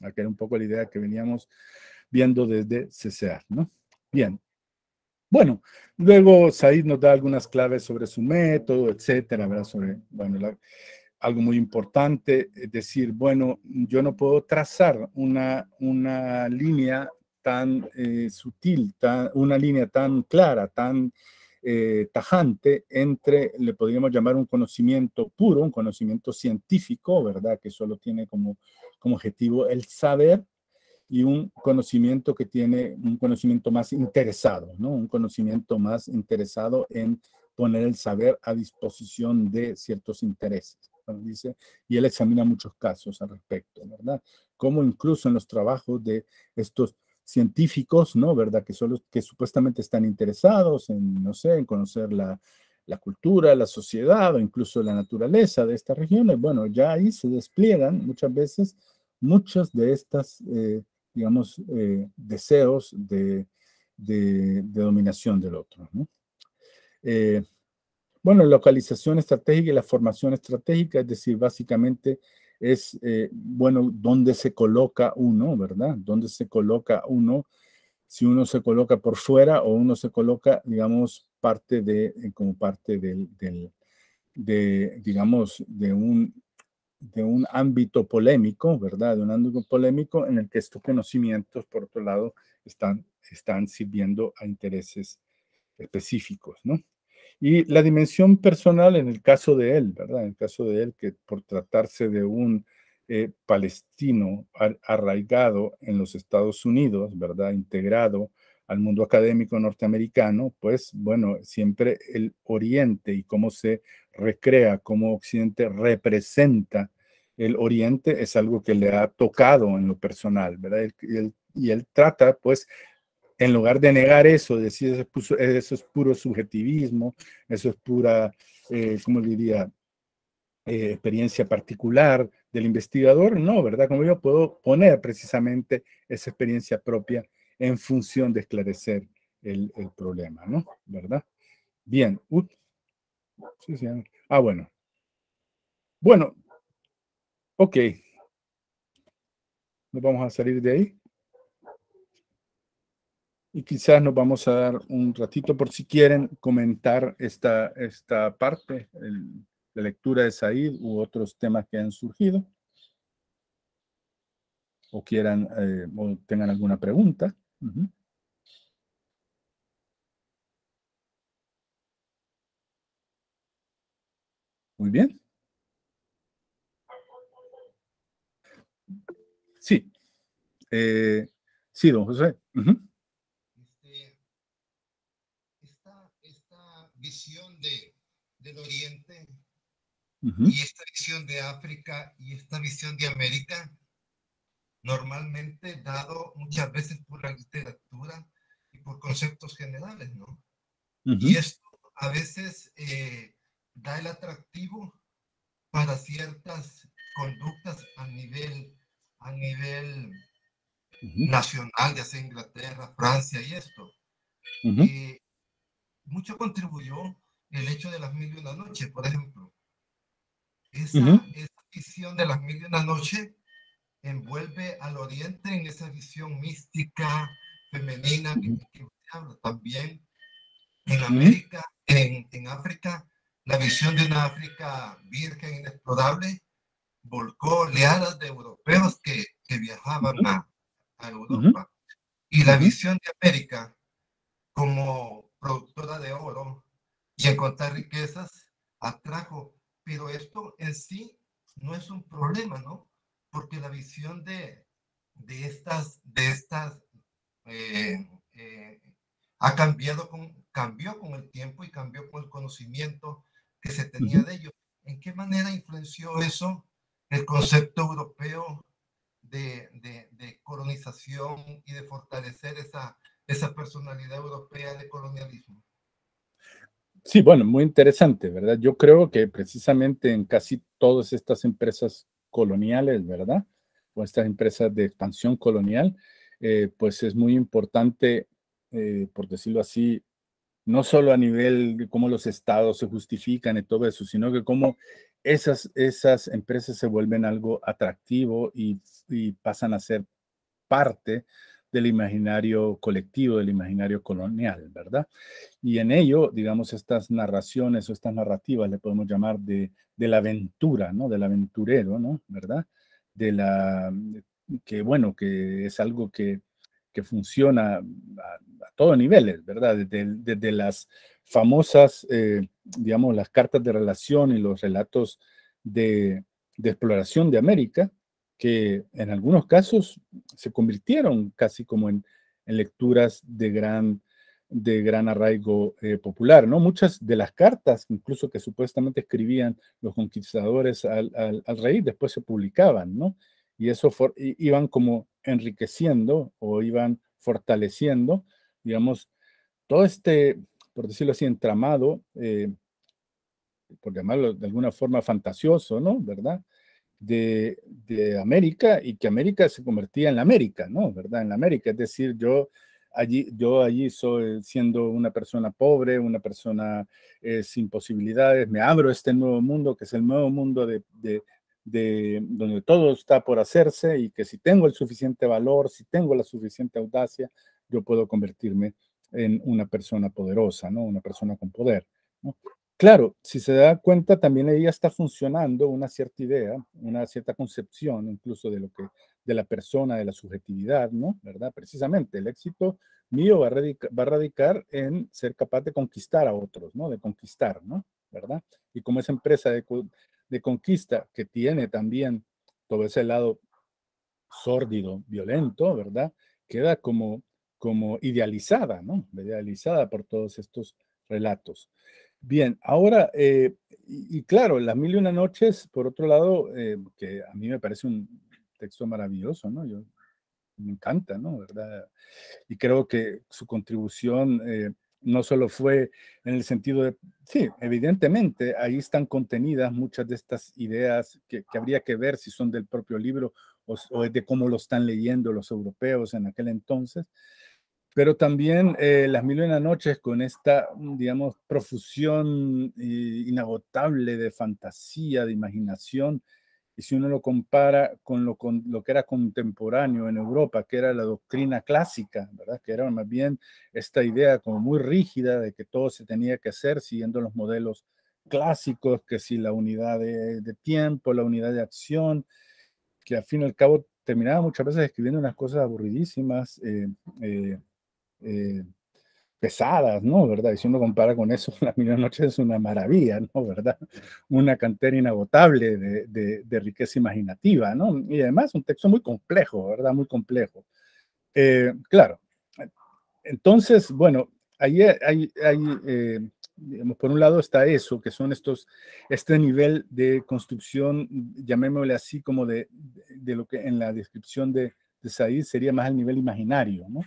Aquí era un poco la idea que veníamos viendo desde CCR, ¿no? Bien. Bueno, luego Said nos da algunas claves sobre su método, etcétera, ¿verdad? Sobre, bueno, algo muy importante, es eh, decir, bueno, yo no puedo trazar una, una línea tan eh, sutil, tan, una línea tan clara, tan eh, tajante entre, le podríamos llamar un conocimiento puro, un conocimiento científico, ¿verdad? Que solo tiene como, como objetivo el saber y un conocimiento que tiene un conocimiento más interesado, ¿no? Un conocimiento más interesado en poner el saber a disposición de ciertos intereses dice, y él examina muchos casos al respecto, ¿verdad? Como incluso en los trabajos de estos científicos, ¿no? ¿Verdad? Que son los que supuestamente están interesados en, no sé, en conocer la, cultura, la sociedad o incluso la naturaleza de estas regiones. Bueno, ya ahí se despliegan muchas veces muchos de estas, eh, digamos, eh, deseos de, dominación del otro. ¿no? Eh, bueno, localización estratégica y la formación estratégica, es decir, básicamente es, eh, bueno, dónde se coloca uno, ¿verdad? Dónde se coloca uno, si uno se coloca por fuera o uno se coloca, digamos, parte de, eh, como parte del, del de, digamos, de un, de un ámbito polémico, ¿verdad? De un ámbito polémico en el que estos conocimientos, por otro lado, están, están sirviendo a intereses específicos, ¿no? Y la dimensión personal en el caso de él, ¿verdad? En el caso de él, que por tratarse de un eh, palestino arraigado en los Estados Unidos, ¿verdad? Integrado al mundo académico norteamericano, pues bueno, siempre el Oriente y cómo se recrea, cómo Occidente representa el Oriente es algo que le ha tocado en lo personal, ¿verdad? Y él, y él trata pues en lugar de negar eso, decir eso es, puro, subjetivismo, eso es pura, eh, como diría? Eh, experiencia particular del investigador, no, ¿verdad? Como yo puedo poner precisamente esa experiencia propia en función de esclarecer el, problema, ¿no? ¿Verdad? Bien. Ah, bueno. Bueno, ok. Nos vamos a salir de ahí y quizás nos vamos a dar un ratito por si quieren comentar esta, esta parte, la lectura de Said u otros temas que han surgido, o quieran eh, o tengan alguna pregunta. Muy bien. Sí. Eh, sí, don José. Y esta visión de África y esta visión de América, normalmente dado muchas veces por la literatura y por conceptos generales, ¿no? Y esto a veces eh, da el atractivo para ciertas conductas a nivel, a nivel nacional, ya sea Inglaterra, Francia y esto. Eh, mucho contribuyó el hecho de las mil y una noches, por ejemplo. Esa, visión de las mil y una noche envuelve al oriente en esa visión mística, femenina, también. En América, en, en África, la visión de una África virgen, inexplorable, volcó oleadas de europeos que, que viajaban a, a Europa. Y la visión de América como productora de oro y encontrar riquezas atrajo pero esto en sí no es un problema, ¿no? Porque la visión de, estas, de estas eh, eh, ha cambiado con, cambió con el tiempo y cambió con el conocimiento que se tenía de ellos. ¿En qué manera influenció eso el concepto europeo de, de, de colonización y de fortalecer esa, esa personalidad europea de colonialismo? Sí, bueno, muy interesante, ¿verdad? Yo creo que precisamente en casi todas estas empresas coloniales, ¿verdad? O estas empresas de expansión colonial, eh, pues es muy importante, eh, por decirlo así, no solo a nivel de cómo los estados se justifican y todo eso, sino que cómo esas, esas empresas se vuelven algo atractivo y, y pasan a ser parte del imaginario colectivo, del imaginario colonial, ¿verdad? Y en ello, digamos, estas narraciones o estas narrativas, le podemos llamar de, de la aventura, ¿no? Del aventurero, ¿no? ¿Verdad? De la, que bueno, que es algo que, que funciona a, todos niveles, ¿verdad? Desde, las famosas, eh, digamos, las cartas de relación y los relatos de, de exploración de América, que en algunos casos se convirtieron casi como en, lecturas de gran, de gran arraigo eh, popular. ¿no? Muchas de las cartas, incluso que supuestamente escribían los conquistadores al, rey, después se publicaban, ¿no? y eso iban como enriqueciendo o iban fortaleciendo, digamos, todo este, por decirlo así, entramado, eh, por llamarlo de alguna forma fantasioso, ¿no? ¿Verdad? de, de, América y que América se convertía en la América, ¿no? ¿Verdad? En la América. Es decir, yo allí, yo allí soy, siendo una persona pobre, una persona eh, sin posibilidades, me abro este nuevo mundo, que es el nuevo mundo de, de, donde todo está por hacerse y que si tengo el suficiente valor, si tengo la suficiente audacia, yo puedo convertirme en una persona poderosa, ¿no? Una persona con poder. ¿no? Claro, si se da cuenta, también ahí ya está funcionando una cierta idea, una cierta concepción incluso de lo que, de la persona, de la subjetividad, ¿no? ¿Verdad? Precisamente, el éxito mío va a, radicar, en ser capaz de conquistar a otros, ¿no? De conquistar, ¿no? ¿Verdad? Y como esa empresa de, conquista que tiene también todo ese lado sórdido, violento, ¿verdad? Queda como, como idealizada, ¿no? Idealizada por todos estos relatos. Bien, ahora, eh, y, claro, Las Mil y Una Noches, por otro lado, eh, que a mí me parece un texto maravilloso, ¿no? Yo, me encanta, ¿no? ¿Verdad? Y creo que su contribución eh, no solo fue en el sentido de, sí, evidentemente, ahí están contenidas muchas de estas ideas que, que habría que ver si son del propio libro o, o, de cómo lo están leyendo los europeos en aquel entonces, pero también eh, Las Mil y Una Noches con esta, mm, digamos, profusión eh, inagotable de fantasía, de imaginación, y si uno lo compara con lo, con lo que era contemporáneo en Europa, que era la doctrina clásica, ¿verdad? Que era más bien esta idea como muy rígida de que todo se tenía que hacer siguiendo los modelos clásicos, que si la unidad de, tiempo, la unidad de acción, que al fin y al cabo terminaba muchas veces escribiendo unas cosas aburridísimas. eh, eh eh, pesadas, ¿no? ¿Verdad? Y si uno compara con eso, (laughs) La Mil Noches es una maravilla, ¿no? ¿Verdad? Una cantera inagotable de, riqueza imaginativa, ¿no? Y además un texto muy complejo, ¿verdad? Muy complejo. Eh, claro. Eh, entonces, bueno, ahí hay, digamos, por un lado está eso, que son estos, este nivel de construcción, llamémosle así, como de, lo que en la descripción de, de Said sería más el nivel imaginario, ¿no?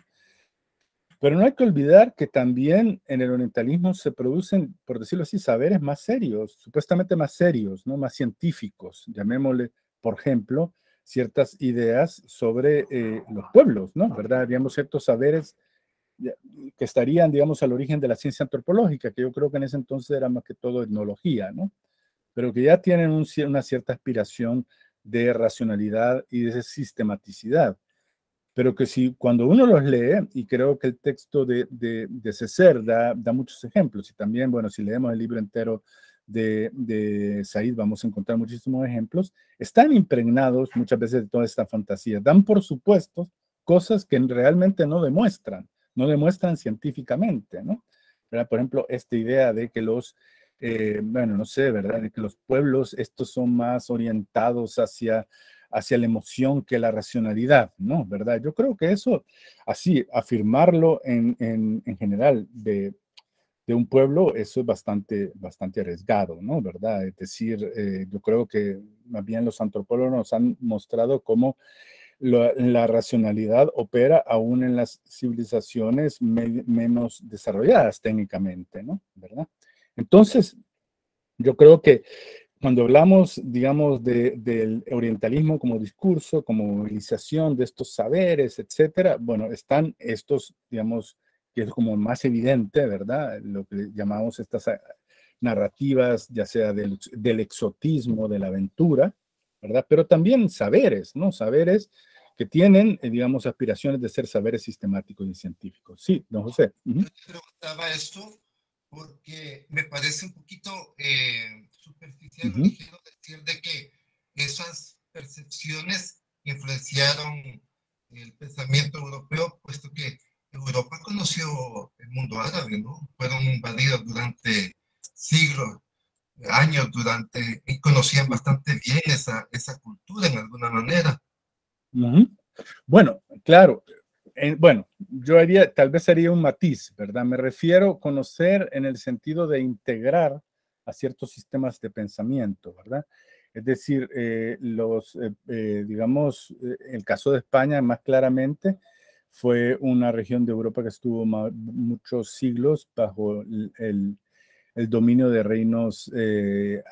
Pero no hay que olvidar que también en el orientalismo se producen, por decirlo así, saberes más serios, supuestamente más serios, ¿no? más científicos, llamémosle, por ejemplo, ciertas ideas sobre eh, los pueblos, ¿no? ¿Verdad? Habíamos ciertos saberes que estarían, digamos, al origen de la ciencia antropológica, que yo creo que en ese entonces era más que todo etnología, ¿no? Pero que ya tienen una cierta aspiración de racionalidad y de sistematicidad pero que si cuando uno los lee, y creo que el texto de, de, César da, muchos ejemplos, y también, bueno, si leemos el libro entero de, de Said, vamos a encontrar muchísimos ejemplos, están impregnados muchas veces de toda esta fantasía, dan por supuesto cosas que realmente no demuestran, no demuestran científicamente, ¿no? Por ejemplo, esta idea de que los, eh, bueno, no sé, ¿verdad? De que los pueblos, estos son más orientados hacia hacia la emoción que la racionalidad, ¿no? ¿Verdad? Yo creo que eso, así, afirmarlo en, general de, un pueblo, eso es bastante, bastante arriesgado, ¿no? ¿Verdad? Es decir, eh, yo creo que más bien los antropólogos nos han mostrado cómo la, racionalidad opera aún en las civilizaciones menos desarrolladas técnicamente, ¿no? ¿Verdad? Entonces, yo creo que cuando hablamos, digamos, del orientalismo como discurso, como movilización de estos saberes, etcétera, bueno, están estos, digamos, que es como más evidente, ¿verdad? Lo que llamamos estas ah, narrativas, ya sea del, exotismo, de la aventura, ¿verdad? Pero también saberes, ¿no? Saberes que tienen, eh, digamos, aspiraciones de ser saberes sistemáticos y científicos. Sí, don José. Uh Preguntaba esto porque me parece un poquito eh, superficial decir de que esas percepciones influenciaron el pensamiento europeo, puesto que Europa conoció el mundo árabe, ¿no? Fueron invadidos durante siglos, años durante, y conocían bastante bien esa, esa cultura en alguna manera. Bueno, claro, bueno, yo haría, tal vez sería un matiz, ¿verdad? Me refiero a conocer en el sentido de integrar a ciertos sistemas de pensamiento, ¿verdad? Es decir, eh, los, eh, eh, digamos, el caso de España más claramente fue una región de Europa que estuvo muchos siglos bajo el dominio de reinos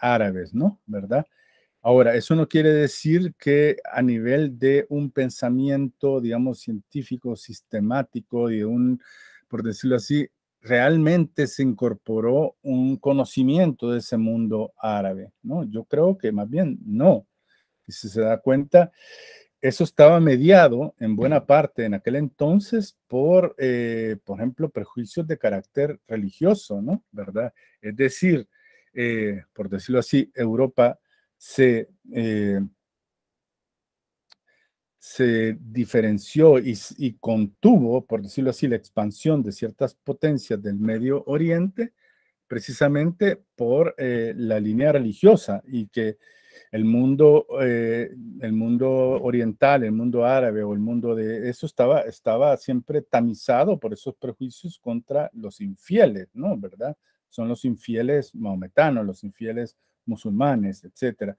árabes, ¿no? ¿Verdad? Ahora, eso no quiere decir que a nivel de un pensamiento, digamos, científico, sistemático, y un, por decirlo así, realmente se incorporó un conocimiento de ese mundo árabe, ¿no? Yo creo que más bien no. Y si se da cuenta, eso estaba mediado en buena parte en aquel entonces por, eh, por ejemplo, prejuicios de carácter religioso, ¿no? ¿Verdad? Es decir, eh, por decirlo así, Europa eh, se, diferenció y, contuvo, por decirlo así, la expansión de ciertas potencias del Medio Oriente precisamente por eh, la línea religiosa y que el mundo, eh, el mundo oriental, el mundo árabe o el mundo de eso estaba, estaba siempre tamizado por esos prejuicios contra los infieles, ¿no? ¿Verdad? Son los infieles maometanos, los infieles musulmanes, etcétera.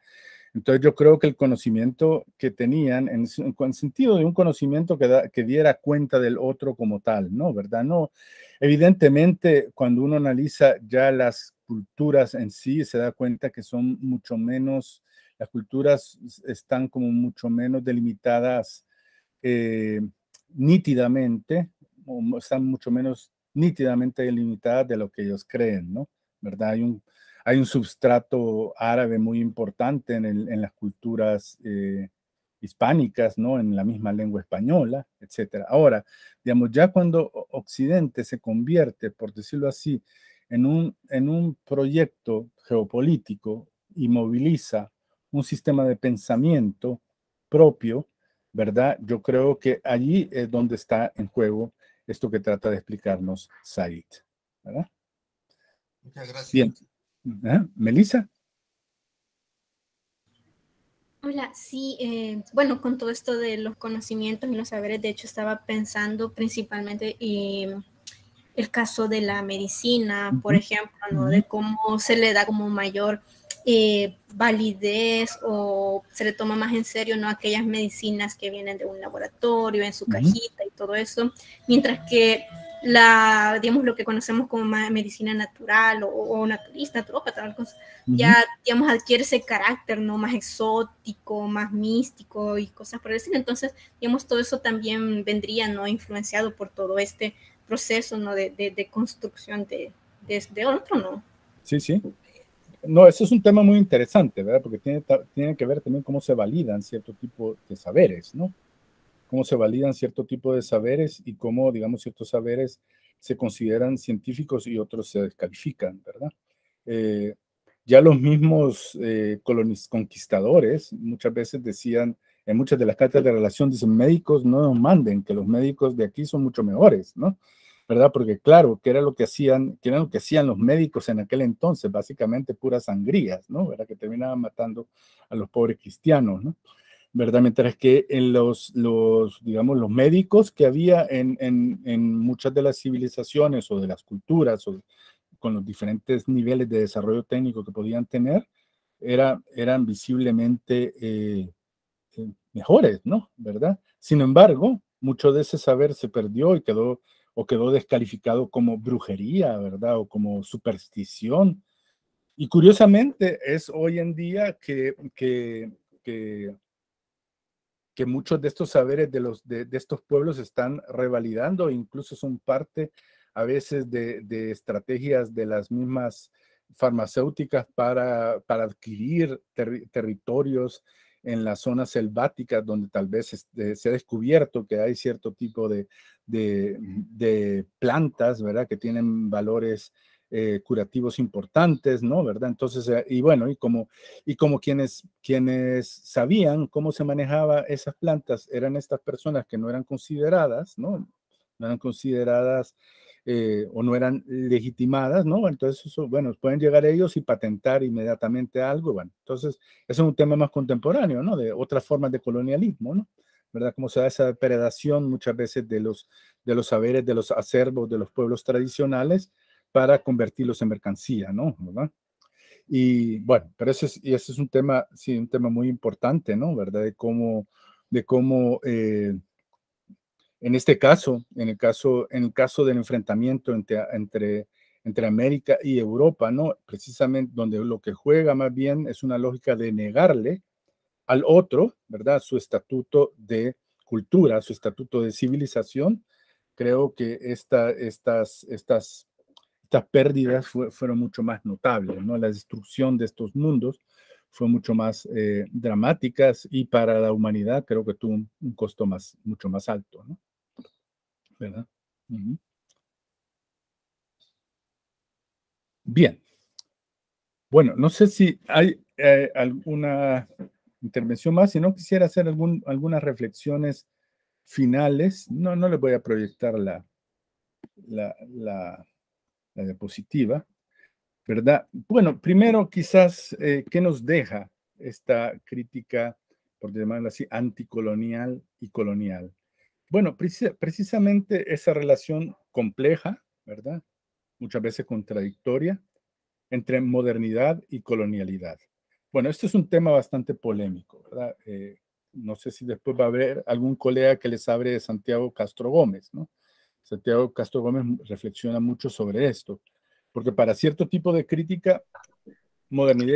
Entonces yo creo que el conocimiento que tenían, en, sentido de un conocimiento que, diera cuenta del otro como tal, ¿no? ¿Verdad? No, evidentemente cuando uno analiza ya las culturas en sí, se da cuenta que son mucho menos, las culturas están como mucho menos delimitadas eh, nítidamente, están mucho menos nítidamente delimitadas de lo que ellos creen, ¿no? ¿Verdad? Hay un, hay un substrato árabe muy importante en, las culturas eh, hispánicas, ¿no? En la misma lengua española, etc. Ahora, digamos, ya cuando Occidente se convierte, por decirlo así, en un, en un proyecto geopolítico y moviliza un sistema de pensamiento propio, ¿verdad? Yo creo que allí es donde está en juego esto que trata de explicarnos Said, ¿verdad? Muchas gracias. ¿Eh? Melissa. Hola, sí, eh, bueno, con todo esto de los conocimientos y los saberes, de hecho estaba pensando principalmente eh, el caso de la medicina, por ejemplo, ¿no? de cómo se le da como mayor eh, validez o se le toma más en serio no aquellas medicinas que vienen de un laboratorio en su cajita y todo eso, mientras que la, digamos, lo que conocemos como medicina natural o, o naturista, ya, digamos, adquiere ese carácter, ¿no? Más exótico, más místico y cosas por el estilo. Entonces, digamos, todo eso también vendría, ¿no? Influenciado por todo este proceso, ¿no? De, de, construcción de, de, de, otro, ¿no? Sí, sí. No, eso es un tema muy interesante, ¿verdad? Porque tiene, tiene que ver también cómo se validan cierto tipo de saberes, ¿no? cómo se validan cierto tipo de saberes y cómo, digamos, ciertos saberes se consideran científicos y otros se descalifican, ¿verdad? Eh, ya los mismos eh, conquistadores muchas veces decían, en muchas de las cartas de relación dicen, médicos no nos manden, que los médicos de aquí son mucho mejores, ¿no? ¿Verdad? Porque claro, ¿qué era lo que hacían, que era lo que hacían los médicos en aquel entonces, básicamente puras sangrías, ¿no? ¿Verdad? Que terminaban matando a los pobres cristianos, ¿no? ¿verdad? Mientras que en los, los, digamos, los médicos que había en, en, en muchas de las civilizaciones o de las culturas o con los diferentes niveles de desarrollo técnico que podían tener, era, eran visiblemente eh, eh, mejores, ¿no? ¿Verdad? Sin embargo, mucho de ese saber se perdió y quedó o quedó descalificado como brujería, ¿verdad? O como superstición. Y curiosamente es hoy en día que, que, que que muchos de estos saberes de, los, de, estos pueblos están revalidando, incluso son parte a veces de, estrategias de las mismas farmacéuticas para, para adquirir territorios en las zonas selváticas donde tal vez eh, se ha descubierto que hay cierto tipo de, de plantas, ¿verdad? Que tienen valores eh, curativos importantes, ¿no? ¿Verdad? Entonces, eh, y bueno, y como, y como quienes, quienes sabían cómo se manejaba esas plantas eran estas personas que no eran consideradas, ¿no? No eran consideradas eh, o no eran legitimadas, ¿no? Entonces, eso, bueno, pueden llegar ellos y patentar inmediatamente algo, bueno, entonces, eso es un tema más contemporáneo, ¿no? De otras formas de colonialismo, ¿no? ¿Verdad? Como se da esa depredación muchas veces de los, de los saberes, de los acervos de los pueblos tradicionales para convertirlos en mercancía, ¿no? ¿verdad? Y bueno, pero ese es, y ese es un tema, sí, un tema muy importante, ¿no? ¿Verdad? De cómo, de cómo eh, en este caso, en el caso, en el caso del enfrentamiento entre, entre, América y Europa, ¿no? Precisamente donde lo que juega más bien es una lógica de negarle al otro, ¿verdad? Su estatuto de cultura, su estatuto de civilización. Creo que esta, estas, estas estas pérdidas fueron mucho más notables, ¿no? La destrucción de estos mundos fue mucho más dramática eh, dramáticas y para la humanidad creo que tuvo un, costo más, mucho más alto, ¿no? ¿Verdad? Bien. Bueno, no sé si hay eh, alguna intervención más, si no quisiera hacer algún, algunas reflexiones finales, no, no les voy a proyectar la, la la positiva, ¿verdad? Bueno, primero quizás, eh, ¿qué nos deja esta crítica, por llamarla así, anticolonial y colonial? Bueno, precisamente esa relación compleja, ¿verdad? Muchas veces contradictoria entre modernidad y colonialidad. Bueno, esto es un tema bastante polémico, ¿verdad? Eh, no sé si después va a haber algún colega que les abre de Santiago Castro Gómez, ¿no? Santiago Castro Gómez reflexiona mucho sobre esto, porque para cierto tipo de crítica, modernidad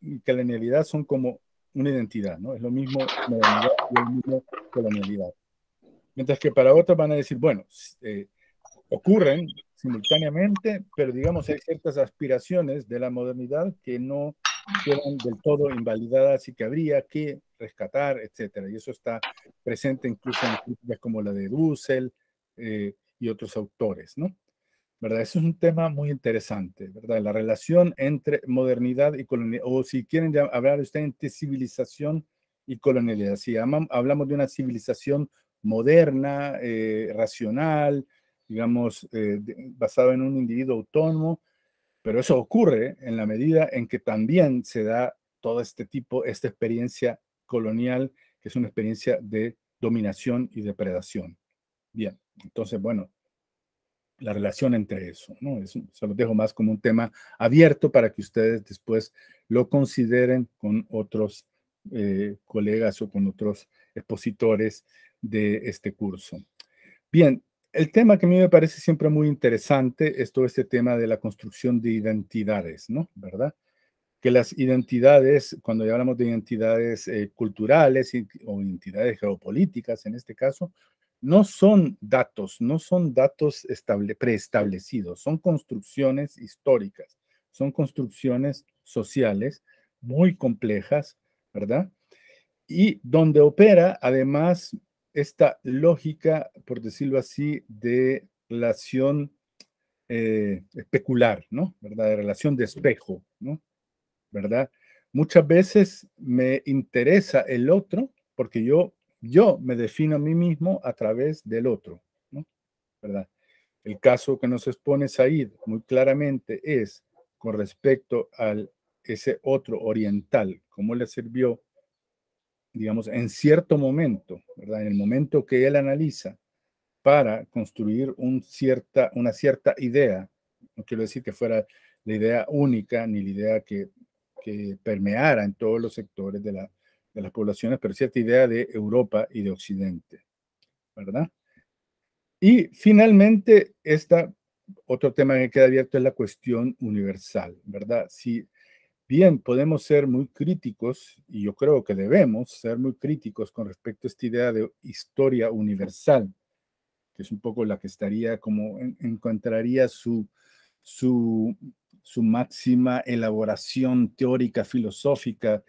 y colonialidad son como una identidad, ¿no? Es lo mismo modernidad y mismo colonialidad. Mientras que para otras van a decir, bueno, eh, ocurren simultáneamente, pero digamos hay ciertas aspiraciones de la modernidad que no quedan del todo invalidadas y que habría que rescatar, etcétera. Y eso está presente incluso en críticas como la de Dussel, eh, y otros autores, ¿no? ¿Verdad? Eso es un tema muy interesante, ¿verdad? La relación entre modernidad y colonialidad, o si quieren hablar ustedes entre civilización y colonialidad. Si hablamos de una civilización moderna, eh, racional, digamos, eh, basada en un individuo autónomo, pero eso ocurre en la medida en que también se da todo este tipo, esta experiencia colonial, que es una experiencia de dominación y depredación. Bien. Entonces, bueno, la relación entre eso, ¿no? se lo dejo más como un tema abierto para que ustedes después lo consideren con otros eh, colegas o con otros expositores de este curso. Bien, el tema que a mí me parece siempre muy interesante es todo este tema de la construcción de identidades, ¿no? ¿Verdad? Que las identidades, cuando ya hablamos de identidades eh, culturales o identidades geopolíticas en este caso, no son datos, no son datos preestablecidos, son construcciones históricas, son construcciones sociales muy complejas, ¿verdad? Y donde opera además esta lógica, por decirlo así, de relación especular, eh, ¿no? ¿Verdad? De relación de espejo, ¿no? ¿Verdad? Muchas veces me interesa el otro porque yo yo me defino a mí mismo a través del otro, ¿no? ¿verdad? El caso que nos expone Said muy claramente es con respecto a ese otro oriental, cómo le sirvió, digamos, en cierto momento, ¿verdad? En el momento que él analiza para construir una cierta idea, no quiero decir que fuera la idea única ni la idea que, que permeara en todos los sectores de la, de las poblaciones, pero cierta idea de Europa y de Occidente, ¿verdad? Y finalmente, esta, otro tema que queda abierto es la cuestión universal, ¿verdad? Si bien podemos ser muy críticos, y yo creo que debemos ser muy críticos con respecto a esta idea de historia universal, que es un poco la que estaría como encontraría su, su, su máxima elaboración teórica, filosófica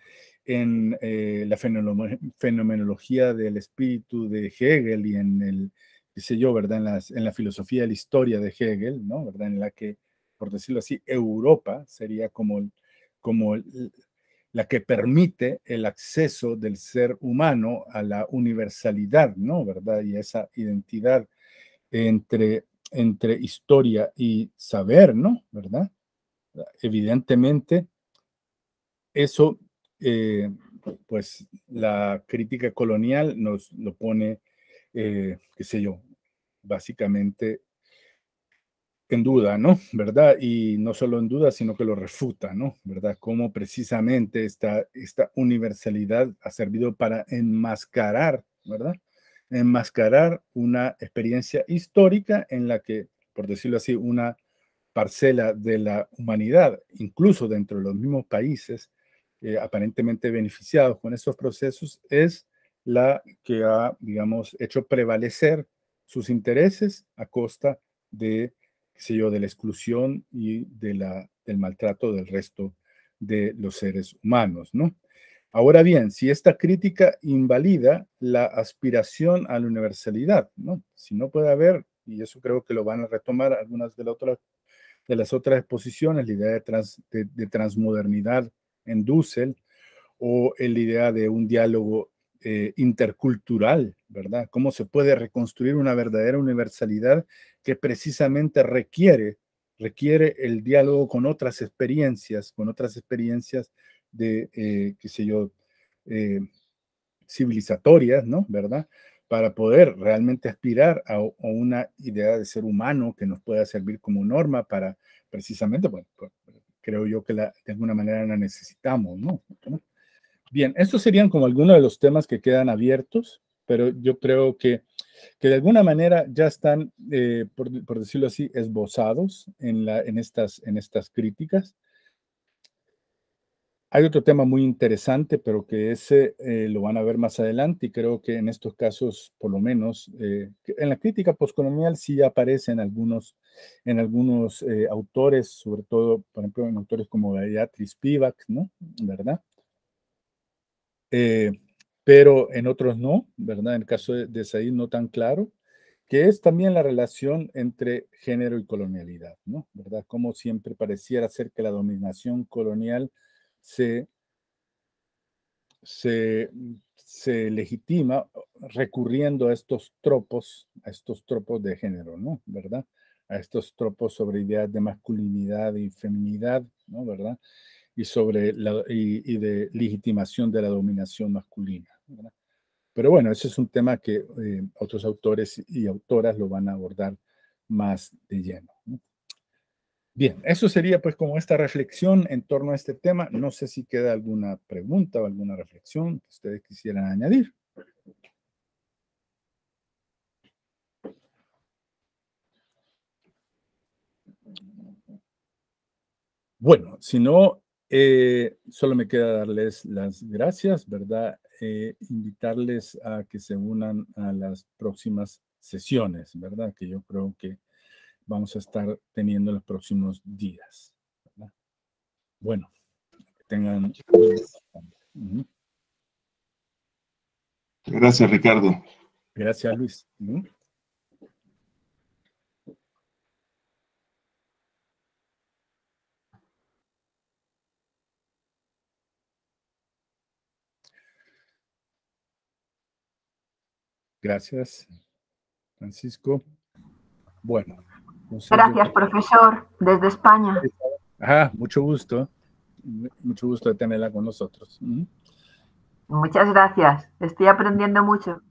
en eh, la fenomenología del espíritu de Hegel y en el, qué sé yo, ¿verdad? En, las, en la filosofía de la historia de Hegel, ¿no? ¿verdad? En la que, por decirlo así, Europa sería como, como la que permite el acceso del ser humano a la universalidad, ¿no? ¿Verdad? Y esa identidad entre, entre historia y saber, ¿no? ¿Verdad? Evidentemente, eso eh, pues la crítica colonial nos lo pone, eh, qué sé yo, básicamente en duda, ¿no? (laughs) ¿Verdad? Y no solo en duda, sino que lo refuta, ¿no? ¿Verdad? Cómo precisamente esta, esta universalidad ha servido para enmascarar, ¿verdad? Enmascarar una experiencia histórica en la que, por decirlo así, una parcela de la humanidad, incluso dentro de los mismos países, eh, aparentemente beneficiados con estos procesos es la que ha, digamos, hecho prevalecer sus intereses a costa de, qué sé yo, de la exclusión y de la, del maltrato del resto de los seres humanos, ¿no? Ahora bien, si esta crítica invalida la aspiración a la universalidad, ¿no? Si no puede haber, y eso creo que lo van a retomar algunas de, la otra, de las otras exposiciones, la idea de, de, de transmodernidad en Dussel, o la idea de un diálogo eh, intercultural, ¿verdad? ¿Cómo se puede reconstruir una verdadera universalidad que precisamente requiere, requiere el diálogo con otras experiencias, con otras experiencias de, eh, qué sé yo, eh, civilizatorias, ¿no? ¿Verdad? Para poder realmente aspirar a, a, una idea de ser humano que nos pueda servir como norma para precisamente bueno, creo yo que la, de alguna manera la necesitamos, ¿no? Bien, estos serían como algunos de los temas que quedan abiertos, pero yo creo que, que de alguna manera ya están, eh, por, decirlo así, esbozados en, la, en, estas, en estas críticas. Hay otro tema muy interesante, pero que ese eh, lo van a ver más adelante y creo que en estos casos, por lo menos, eh, en la crítica postcolonial sí aparecen algunos, en algunos eh, autores, sobre todo, por ejemplo, en autores como Beatriz Spivak, ¿no? ¿Verdad? pero en otros no, ¿verdad? En el caso de, de Said no tan claro, que es también la relación entre género y colonialidad, ¿no? ¿Verdad? Como siempre pareciera ser que la dominación colonial se, legitima recurriendo a estos tropos, a estos tropos de género, ¿no? ¿Verdad? A estos tropos sobre ideas de masculinidad y feminidad, ¿no? ¿Verdad? Y sobre la, y, de legitimación de la dominación masculina, ¿verdad? Pero bueno, ese es un tema que eh, otros autores y autoras lo van a abordar más de lleno. ¿no? Bien, eso sería pues como esta reflexión en torno a este tema. No sé si queda alguna pregunta o alguna reflexión que ustedes quisieran añadir. Bueno, si no, eh, solo me queda darles las gracias, ¿verdad? Eh, invitarles a que se unan a las próximas sesiones, ¿verdad? Que yo creo que vamos a estar teniendo los próximos días. Bueno, que tengan... Gracias, Ricardo. Gracias, Luis. Gracias, Francisco. Bueno, Gracias, profesor, desde España. Ah, mucho gusto. Mucho gusto de tenerla con nosotros. Muchas gracias. Estoy aprendiendo mucho.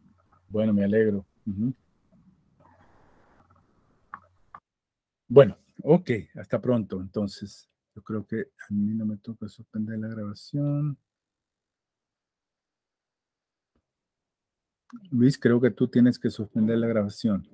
Bueno, me alegro. Bueno, ok, hasta pronto. Entonces, yo creo que a mí no me toca suspender la grabación. Luis, creo que tú tienes que suspender la grabación.